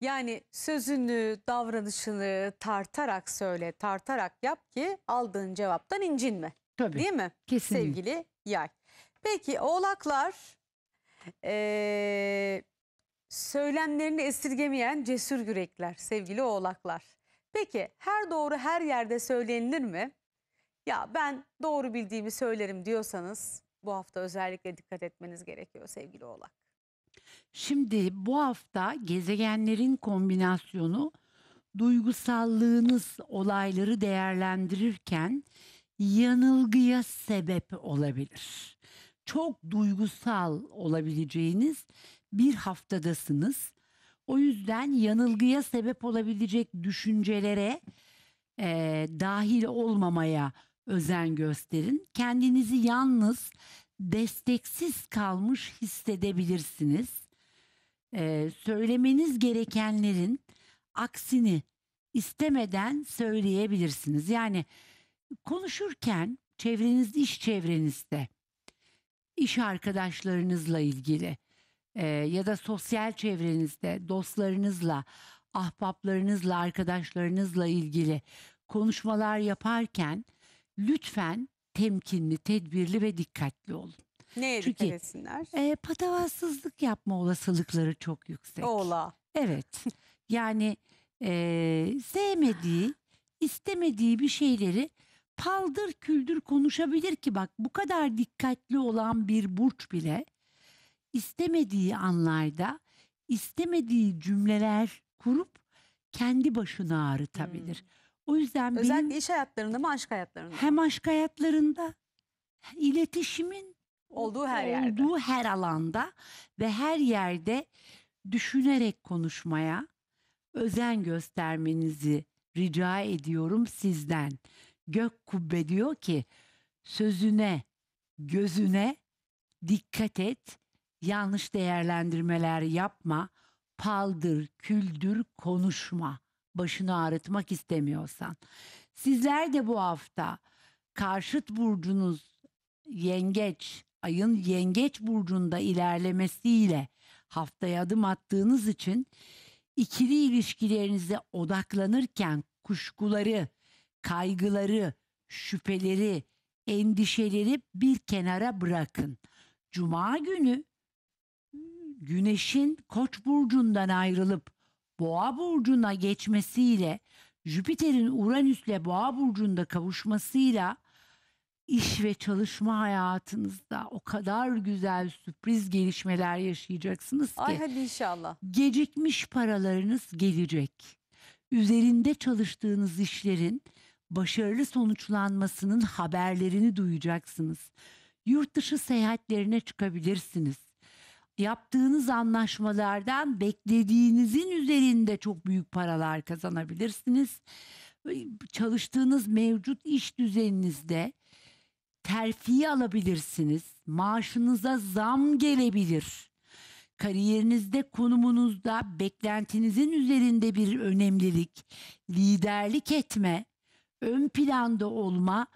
Yani sözünü, davranışını tartarak söyle, tartarak yap ki aldığın cevaptan incinme. Tabii. Değil mi? Kesinlikle. Sevgili yay. Peki oğlaklar e, söylemlerini esirgemeyen cesur yürekler sevgili oğlaklar. Peki her doğru her yerde söylenilir mi? Ya ben doğru bildiğimi söylerim diyorsanız bu hafta özellikle dikkat etmeniz gerekiyor sevgili oğlak? Şimdi bu hafta gezegenlerin kombinasyonu duygusallığınız olayları değerlendirirken yanılgıya sebep olabilir. Çok duygusal olabileceğiniz bir haftadasınız. O yüzden yanılgıya sebep olabilecek düşüncelere e, dahil olmamaya özen gösterin. Kendinizi yalnız, desteksiz kalmış hissedebilirsiniz. Ee, söylemeniz gerekenlerin aksini istemeden söyleyebilirsiniz. Yani konuşurken çevrenizde, iş çevrenizde, iş arkadaşlarınızla ilgili e, ya da sosyal çevrenizde, dostlarınızla, ahbaplarınızla, arkadaşlarınızla ilgili konuşmalar yaparken lütfen temkinli, tedbirli ve dikkatli olun. Neye Çünkü, dikkat etsinler? E, patavatsızlık yapma olasılıkları çok yüksek. Ola. Evet. yani e, sevmediği, istemediği bir şeyleri paldır küldür konuşabilir ki bak bu kadar dikkatli olan bir burç bile istemediği anlarda istemediği cümleler kurup kendi başına ağrıtabilir. Hmm. O yüzden Özellikle benim iş hayatlarında mı aşk hayatlarında hem aşk hayatlarında iletişimin Olduğu her yerde. olduğu her alanda ve her yerde düşünerek konuşmaya özen göstermenizi rica ediyorum sizden. Gök kubbe diyor ki sözüne, gözüne dikkat et. Yanlış değerlendirmeler yapma. Paldır, küldür konuşma başını ağrıtmak istemiyorsan. Sizler de bu hafta karşıt burcunuz yengeç, ayın yengeç burcunda ilerlemesiyle haftaya adım attığınız için ikili ilişkilerinize odaklanırken kuşkuları, kaygıları, şüpheleri, endişeleri bir kenara bırakın. Cuma günü Güneş'in Koç burcundan ayrılıp Boğa burcuna geçmesiyle Jüpiter'in Uranüs'le Boğa burcunda kavuşmasıyla iş ve çalışma hayatınızda o kadar güzel sürpriz gelişmeler yaşayacaksınız ki. Ay hadi inşallah. Gecikmiş paralarınız gelecek. Üzerinde çalıştığınız işlerin başarılı sonuçlanmasının haberlerini duyacaksınız. Yurt dışı seyahatlerine çıkabilirsiniz yaptığınız anlaşmalardan beklediğinizin üzerinde çok büyük paralar kazanabilirsiniz. Çalıştığınız mevcut iş düzeninizde terfi alabilirsiniz. Maaşınıza zam gelebilir. Kariyerinizde, konumunuzda beklentinizin üzerinde bir önemlilik, liderlik etme, ön planda olma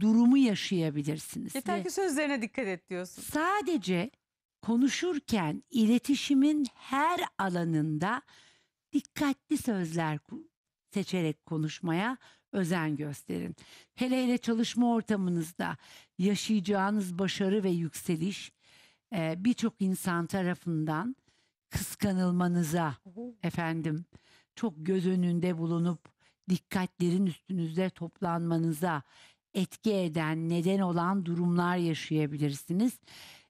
durumu yaşayabilirsiniz. Yeter ki sözlerine dikkat et diyorsun. Sadece konuşurken iletişimin her alanında dikkatli sözler seçerek konuşmaya özen gösterin. Hele hele çalışma ortamınızda yaşayacağınız başarı ve yükseliş e, birçok insan tarafından kıskanılmanıza efendim çok göz önünde bulunup dikkatlerin üstünüzde toplanmanıza etki eden, neden olan durumlar yaşayabilirsiniz.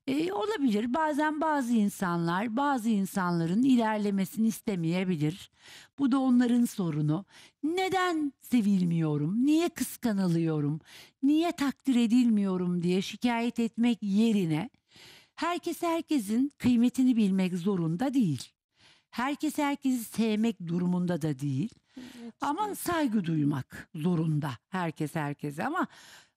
E, olabilir. Bazen bazı insanlar bazı insanların ilerlemesini istemeyebilir. Bu da onların sorunu. Neden sevilmiyorum? Niye kıskanılıyorum? Niye takdir edilmiyorum diye şikayet etmek yerine herkes herkesin kıymetini bilmek zorunda değil. Herkes herkesi sevmek durumunda da değil. Evet, ama evet. saygı duymak zorunda herkes herkese ama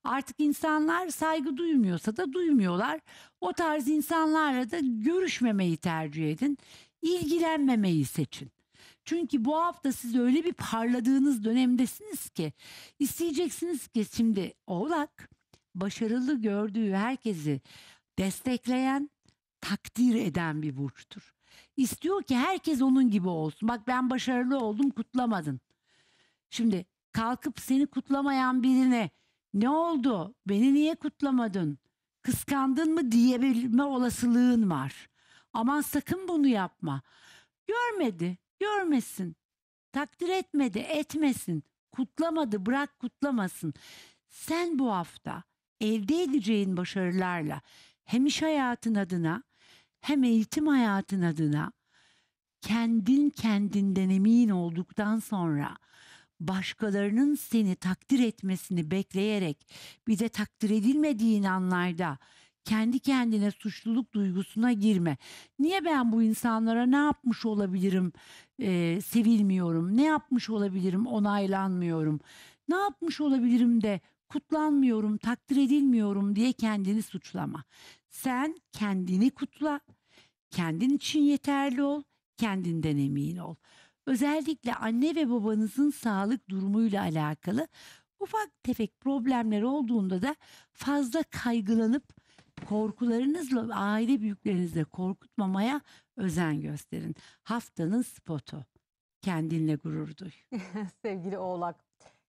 Artık insanlar saygı duymuyorsa da duymuyorlar. O tarz insanlarla da görüşmemeyi tercih edin. İlgilenmemeyi seçin. Çünkü bu hafta siz öyle bir parladığınız dönemdesiniz ki isteyeceksiniz ki şimdi Oğlak başarılı gördüğü herkesi destekleyen, takdir eden bir burçtur. İstiyor ki herkes onun gibi olsun. Bak ben başarılı oldum kutlamadın. Şimdi kalkıp seni kutlamayan birine ne oldu? Beni niye kutlamadın? Kıskandın mı diyebilme olasılığın var. Aman sakın bunu yapma. Görmedi, görmesin. Takdir etmedi, etmesin. Kutlamadı, bırak kutlamasın. Sen bu hafta elde edeceğin başarılarla hem iş hayatın adına hem eğitim hayatın adına kendin kendinden emin olduktan sonra başkalarının seni takdir etmesini bekleyerek bir de takdir edilmediğin anlarda kendi kendine suçluluk duygusuna girme. Niye ben bu insanlara ne yapmış olabilirim, e, sevilmiyorum, ne yapmış olabilirim, onaylanmıyorum, ne yapmış olabilirim de kutlanmıyorum, takdir edilmiyorum diye kendini suçlama. Sen kendini kutla, kendin için yeterli ol, kendinden emin ol özellikle anne ve babanızın sağlık durumuyla alakalı ufak tefek problemler olduğunda da fazla kaygılanıp korkularınızla aile büyüklerinizle korkutmamaya özen gösterin. Haftanın spotu. Kendinle gurur duy. Sevgili oğlak.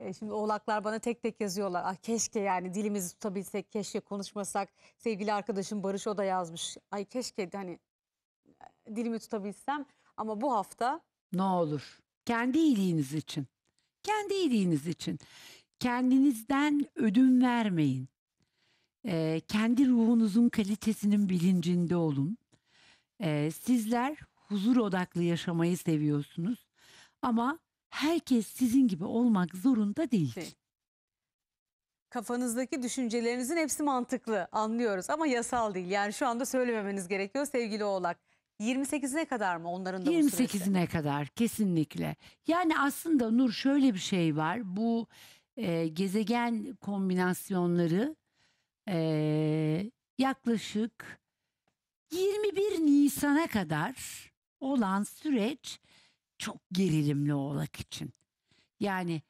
E, şimdi oğlaklar bana tek tek yazıyorlar. Ah keşke yani dilimizi tutabilsek, keşke konuşmasak. Sevgili arkadaşım Barış o da yazmış. Ay keşke hani e, dilimi tutabilsem. Ama bu hafta ne olur. Kendi iyiliğiniz için. Kendi iyiliğiniz için. Kendinizden ödün vermeyin. Ee, kendi ruhunuzun kalitesinin bilincinde olun. Ee, sizler huzur odaklı yaşamayı seviyorsunuz. Ama herkes sizin gibi olmak zorunda değil. Evet. Kafanızdaki düşüncelerinizin hepsi mantıklı anlıyoruz ama yasal değil. Yani şu anda söylememeniz gerekiyor sevgili oğlak. 28'ine kadar mı onların da bu süresi? 28'ine kadar kesinlikle. Yani aslında Nur şöyle bir şey var. Bu e, gezegen kombinasyonları e, yaklaşık 21 Nisan'a kadar olan süreç çok gerilimli olmak için. Yani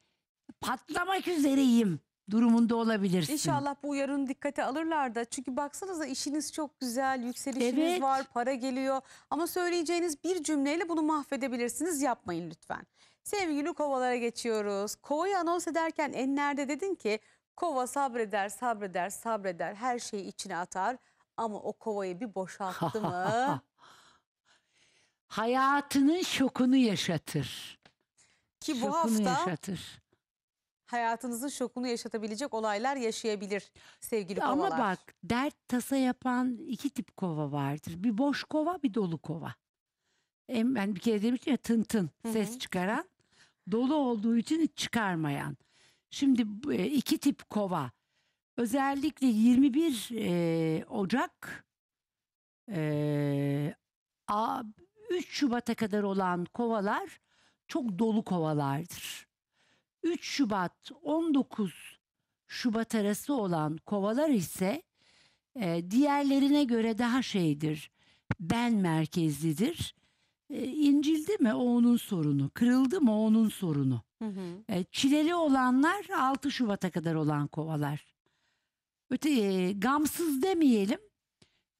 patlamak üzereyim durumunda olabilirsin. İnşallah bu uyarını dikkate alırlar da. Çünkü baksanıza işiniz çok güzel, yükselişiniz Evet. var, para geliyor. Ama söyleyeceğiniz bir cümleyle bunu mahvedebilirsiniz. Yapmayın lütfen. Sevgili kovalara geçiyoruz. Kovayı anons ederken enlerde dedin ki kova sabreder, sabreder, sabreder. Her şeyi içine atar. Ama o kovayı bir boşalttı mı? Hayatının şokunu yaşatır. Ki bu Şokunu hafta yaşatır hayatınızın şokunu yaşatabilecek olaylar yaşayabilir sevgili kovalar. Ama bak dert tasa yapan iki tip kova vardır. Bir boş kova bir dolu kova. En, ben bir kere demiştim ya tın tın ses çıkaran. Dolu olduğu için çıkarmayan. Şimdi e, iki tip kova. Özellikle 21 e, Ocak e, a, 3 Şubat'a kadar olan kovalar çok dolu kovalardır. 3 Şubat 19 Şubat arası olan kovalar ise e, diğerlerine göre daha şeydir. Ben merkezlidir. E, incildi mi o onun sorunu. Kırıldı mı o onun sorunu. Hı hı. E, çileli olanlar 6 Şubat'a kadar olan kovalar. Öte e, gamsız demeyelim.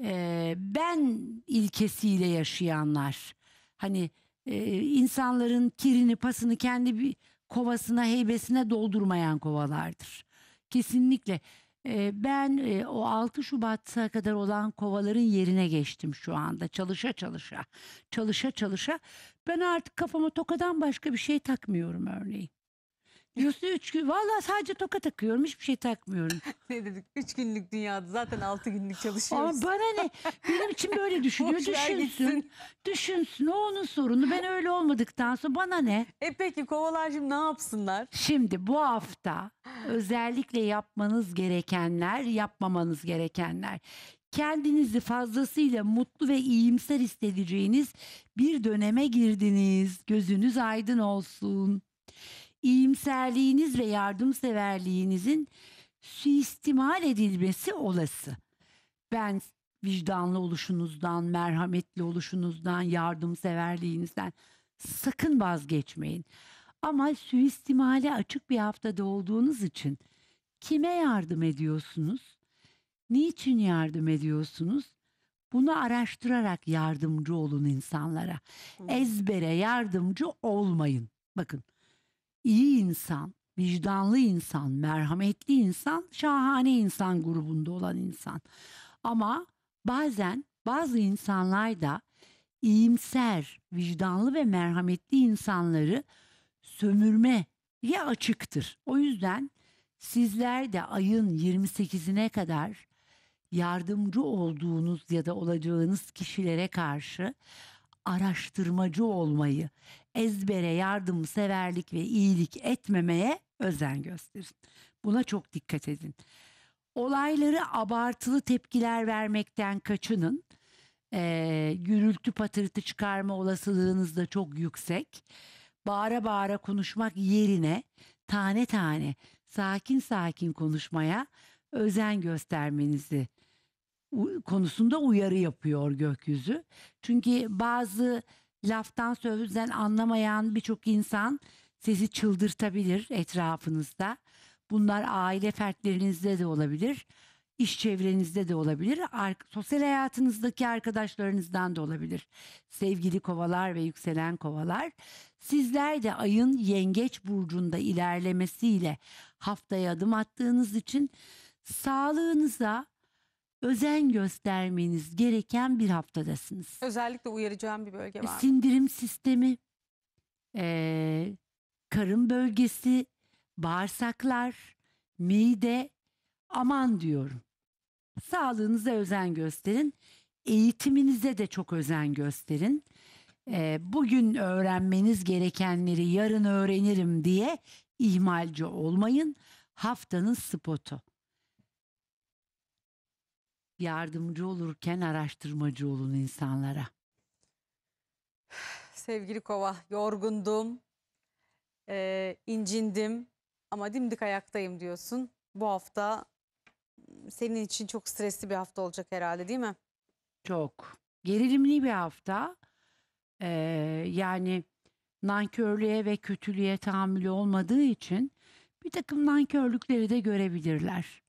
E, ben ilkesiyle yaşayanlar. Hani e, insanların kirini pasını kendi bir kovasına heybesine doldurmayan kovalardır. Kesinlikle ee, ben e, o 6 Şubat'a kadar olan kovaların yerine geçtim şu anda çalışa çalışa çalışa çalışa ben artık kafama tokadan başka bir şey takmıyorum örneğin. Diyorsun üç gün. Valla sadece toka takıyorum. Hiçbir şey takmıyorum. ne dedik? Üç günlük dünyada zaten altı günlük çalışıyoruz. Ama bana ne? Benim için böyle düşünüyor. düşünsün. Düşünsün. O onun sorunu. Ben öyle olmadıktan sonra bana ne? E peki kovalar şimdi ne yapsınlar? Şimdi bu hafta özellikle yapmanız gerekenler, yapmamanız gerekenler. Kendinizi fazlasıyla mutlu ve iyimser hissedeceğiniz bir döneme girdiniz. Gözünüz aydın olsun iyimserliğiniz ve yardımseverliğinizin suistimal edilmesi olası. Ben vicdanlı oluşunuzdan, merhametli oluşunuzdan, yardımseverliğinizden sakın vazgeçmeyin. Ama suistimali açık bir haftada olduğunuz için kime yardım ediyorsunuz? Niçin yardım ediyorsunuz? Bunu araştırarak yardımcı olun insanlara. Ezbere yardımcı olmayın. Bakın iyi insan, vicdanlı insan, merhametli insan, şahane insan grubunda olan insan. Ama bazen bazı insanlar da iyimser, vicdanlı ve merhametli insanları sömürme ya açıktır. O yüzden sizler de ayın 28'ine kadar yardımcı olduğunuz ya da olacağınız kişilere karşı araştırmacı olmayı, ezbere yardımseverlik ve iyilik etmemeye özen gösterin. Buna çok dikkat edin. Olayları abartılı tepkiler vermekten kaçının. Ee, gürültü patırtı çıkarma olasılığınız da çok yüksek. Bağıra bağıra konuşmak yerine tane tane sakin sakin konuşmaya özen göstermenizi konusunda uyarı yapıyor gökyüzü. Çünkü bazı laftan sözden anlamayan birçok insan sizi çıldırtabilir etrafınızda. Bunlar aile fertlerinizde de olabilir, iş çevrenizde de olabilir, sosyal hayatınızdaki arkadaşlarınızdan da olabilir. Sevgili kovalar ve yükselen kovalar, sizler de ayın yengeç burcunda ilerlemesiyle haftaya adım attığınız için sağlığınıza, özen göstermeniz gereken bir haftadasınız. Özellikle uyaracağım bir bölge e, var. Sindirim sistemi, e, karın bölgesi, bağırsaklar, mide aman diyorum. Sağlığınıza özen gösterin. Eğitiminize de çok özen gösterin. E, bugün öğrenmeniz gerekenleri yarın öğrenirim diye ihmalci olmayın. Haftanın spotu yardımcı olurken araştırmacı olun insanlara. Sevgili Kova, yorgundum, e, incindim ama dimdik ayaktayım diyorsun. Bu hafta senin için çok stresli bir hafta olacak herhalde değil mi? Çok. Gerilimli bir hafta. Ee, yani nankörlüğe ve kötülüğe tahammülü olmadığı için bir takım nankörlükleri de görebilirler.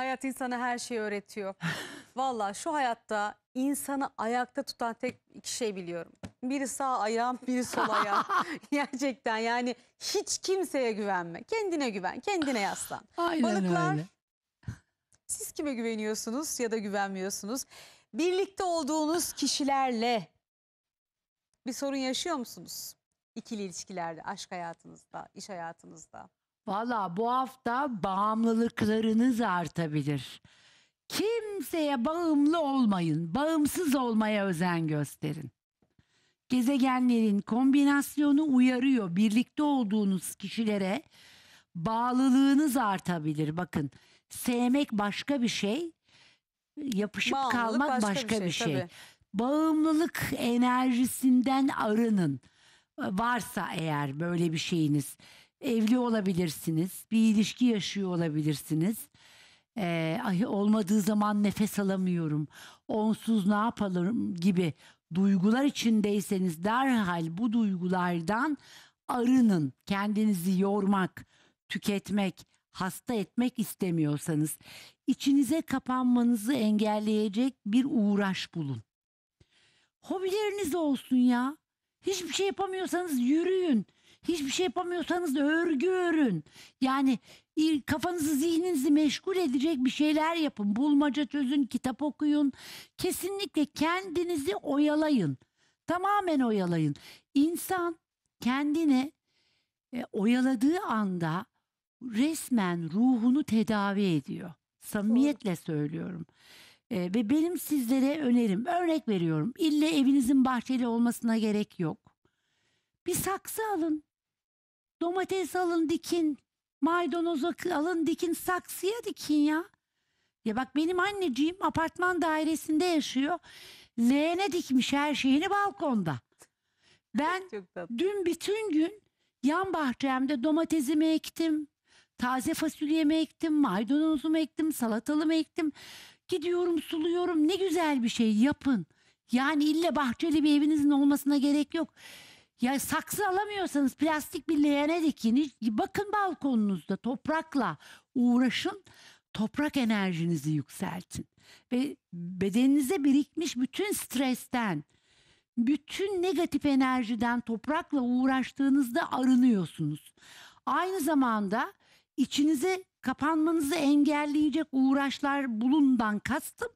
Hayat insana her şeyi öğretiyor. Valla şu hayatta insanı ayakta tutan tek iki şey biliyorum. Biri sağ ayağım, biri sol ayağım. Gerçekten yani hiç kimseye güvenme. Kendine güven, kendine yaslan. Aynen Balıklar, öyle. siz kime güveniyorsunuz ya da güvenmiyorsunuz? Birlikte olduğunuz kişilerle bir sorun yaşıyor musunuz? İkili ilişkilerde, aşk hayatınızda, iş hayatınızda. Valla bu hafta bağımlılıklarınız artabilir. Kimseye bağımlı olmayın. Bağımsız olmaya özen gösterin. Gezegenlerin kombinasyonu uyarıyor. Birlikte olduğunuz kişilere bağlılığınız artabilir. Bakın sevmek başka bir şey, yapışıp Bağımlılık kalmak başka, bir şey, şey. tabii. Bağımlılık enerjisinden arının. Varsa eğer böyle bir şeyiniz Evli olabilirsiniz, bir ilişki yaşıyor olabilirsiniz. Ee, olmadığı zaman nefes alamıyorum, onsuz ne yapalım gibi duygular içindeyseniz derhal bu duygulardan arının. Kendinizi yormak, tüketmek, hasta etmek istemiyorsanız içinize kapanmanızı engelleyecek bir uğraş bulun. Hobileriniz olsun ya. Hiçbir şey yapamıyorsanız yürüyün. Hiçbir şey yapamıyorsanız da örgü örün. Yani kafanızı zihninizi meşgul edecek bir şeyler yapın. Bulmaca çözün, kitap okuyun. Kesinlikle kendinizi oyalayın. Tamamen oyalayın. İnsan kendini e, oyaladığı anda resmen ruhunu tedavi ediyor. Samimiyetle söylüyorum. E, ve benim sizlere önerim, örnek veriyorum. İlle evinizin bahçeli olmasına gerek yok. Bir saksı alın. Domates alın dikin. Maydanoz alın dikin. Saksıya dikin ya. Ya bak benim anneciğim apartman dairesinde yaşıyor. Leğene dikmiş her şeyini balkonda. Ben dün bütün gün yan bahçemde domatesimi ektim. Taze fasulyemi ektim, maydanozumu ektim, salatalımı ektim. Gidiyorum suluyorum ne güzel bir şey yapın. Yani illa bahçeli bir evinizin olmasına gerek yok. Ya saksı alamıyorsanız plastik bir leğene dikin. Bakın balkonunuzda toprakla uğraşın. Toprak enerjinizi yükseltin. Ve bedeninize birikmiş bütün stresten, bütün negatif enerjiden toprakla uğraştığınızda arınıyorsunuz. Aynı zamanda içinize kapanmanızı engelleyecek uğraşlar bulundan kastım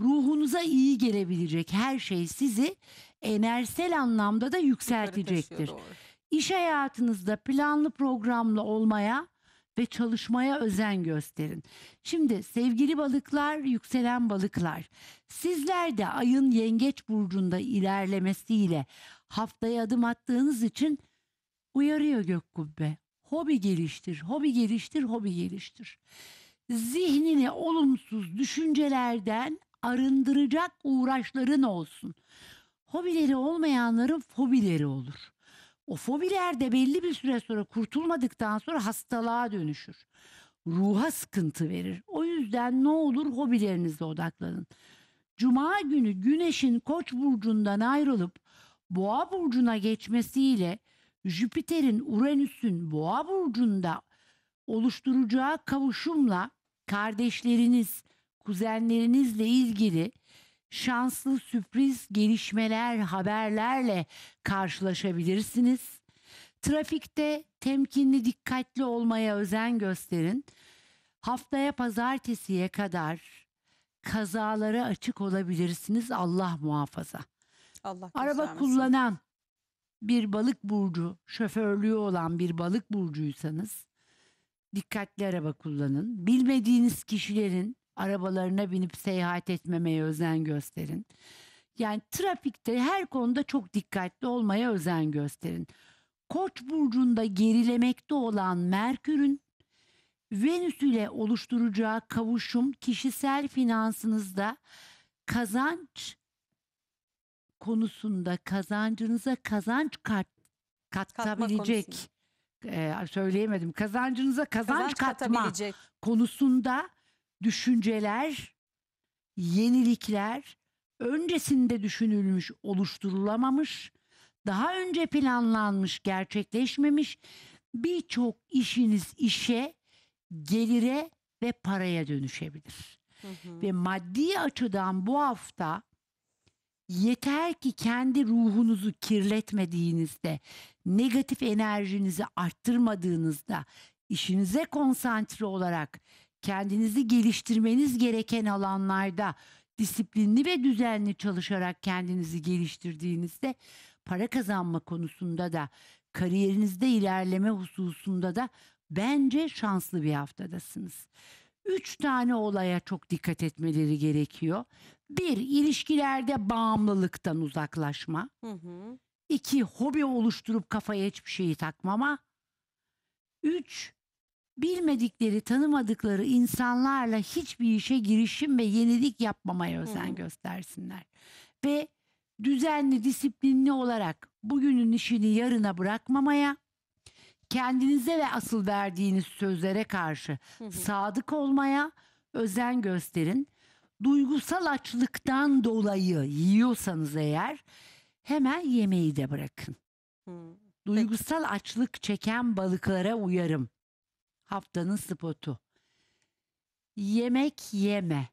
ruhunuza iyi gelebilecek her şey sizi enerjisel anlamda da yükseltecektir. İş hayatınızda planlı programlı olmaya ve çalışmaya özen gösterin. Şimdi sevgili balıklar, yükselen balıklar. Sizler de ayın yengeç burcunda ilerlemesiyle haftaya adım attığınız için uyarıyor gök kubbe. Hobi geliştir, hobi geliştir, hobi geliştir. Zihnini olumsuz düşüncelerden arındıracak uğraşların olsun. Fobileri olmayanların fobileri olur. O fobiler de belli bir süre sonra kurtulmadıktan sonra hastalığa dönüşür. Ruha sıkıntı verir. O yüzden ne olur hobilerinize odaklanın. Cuma günü Güneş'in Koç burcundan ayrılıp Boğa burcuna geçmesiyle Jüpiter'in Uranüs'ün Boğa burcunda oluşturacağı kavuşumla kardeşleriniz, kuzenlerinizle ilgili şanslı sürpriz gelişmeler, haberlerle karşılaşabilirsiniz. Trafikte temkinli, dikkatli olmaya özen gösterin. Haftaya pazartesiye kadar kazalara açık olabilirsiniz Allah muhafaza. Allah Araba kullanan bir balık burcu, şoförlüğü olan bir balık burcuysanız dikkatli araba kullanın. Bilmediğiniz kişilerin arabalarına binip seyahat etmemeye özen gösterin. Yani trafikte her konuda çok dikkatli olmaya özen gösterin. Koç burcunda gerilemekte olan Merkür'ün Venüs ile oluşturacağı kavuşum kişisel finansınızda kazanç konusunda kazancınıza kazanç kat, katabilecek e, söyleyemedim kazancınıza kazanç, kazanç katma konusunda düşünceler, yenilikler öncesinde düşünülmüş, oluşturulamamış, daha önce planlanmış, gerçekleşmemiş birçok işiniz işe, gelire ve paraya dönüşebilir. Hı hı. Ve maddi açıdan bu hafta yeter ki kendi ruhunuzu kirletmediğinizde, negatif enerjinizi arttırmadığınızda, işinize konsantre olarak kendinizi geliştirmeniz gereken alanlarda disiplinli ve düzenli çalışarak kendinizi geliştirdiğinizde para kazanma konusunda da kariyerinizde ilerleme hususunda da bence şanslı bir haftadasınız. Üç tane olaya çok dikkat etmeleri gerekiyor. Bir, ilişkilerde bağımlılıktan uzaklaşma. Hı hı. İki, hobi oluşturup kafaya hiçbir şeyi takmama. Üç, bilmedikleri, tanımadıkları insanlarla hiçbir işe girişim ve yenilik yapmamaya özen hmm. göstersinler. Ve düzenli, disiplinli olarak bugünün işini yarına bırakmamaya, kendinize ve asıl verdiğiniz sözlere karşı sadık olmaya özen gösterin. Duygusal açlıktan dolayı yiyorsanız eğer hemen yemeği de bırakın. Hmm. Duygusal açlık çeken balıklara uyarım haftanın spotu. Yemek yeme,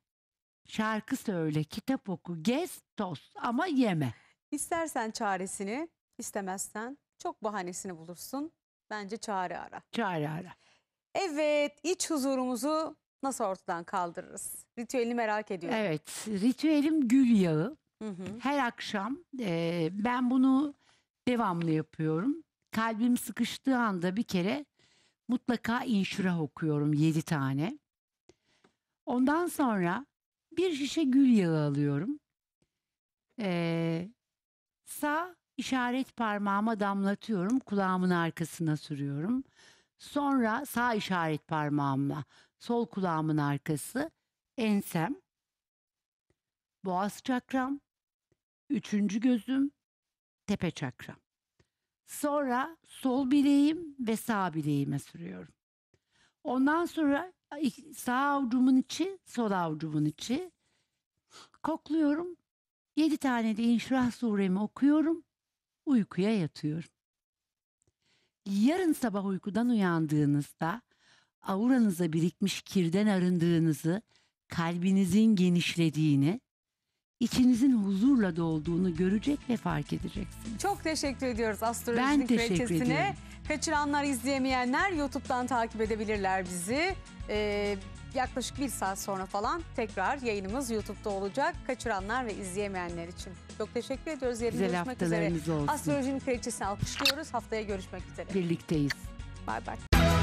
şarkı söyle, kitap oku, gez, toz ama yeme. İstersen çaresini, istemezsen çok bahanesini bulursun. Bence çare ara. Çare ara. Evet, iç huzurumuzu nasıl ortadan kaldırırız? Ritüelini merak ediyorum. Evet, ritüelim gül yağı. Hı hı. Her akşam e, ben bunu devamlı yapıyorum. Kalbim sıkıştığı anda bir kere mutlaka inşüra okuyorum 7 tane. Ondan sonra bir şişe gül yağı alıyorum. Ee, sağ işaret parmağıma damlatıyorum, kulağımın arkasına sürüyorum. Sonra sağ işaret parmağımla sol kulağımın arkası, ensem, boğaz çakram, üçüncü gözüm, tepe çakram. Sonra sol bileğim ve sağ bileğime sürüyorum. Ondan sonra sağ avucumun içi, sol avucumun içi. Kokluyorum. Yedi tane de İnşirah suremi okuyorum. Uykuya yatıyorum. Yarın sabah uykudan uyandığınızda auranıza birikmiş kirden arındığınızı, kalbinizin genişlediğini, içinizin huzurla dolduğunu görecek ve fark edeceksiniz. Çok teşekkür ediyoruz astrolojinin Ben kraliçesine. Kaçıranlar, izleyemeyenler YouTube'dan takip edebilirler bizi. Ee, yaklaşık bir saat sonra falan tekrar yayınımız YouTube'da olacak. Kaçıranlar ve izleyemeyenler için. Çok teşekkür ediyoruz. Yarın Güzel görüşmek üzere. haftalarınız olsun. Astrolojinin kraliçesini alkışlıyoruz. Haftaya görüşmek üzere. Birlikteyiz. Bay bay.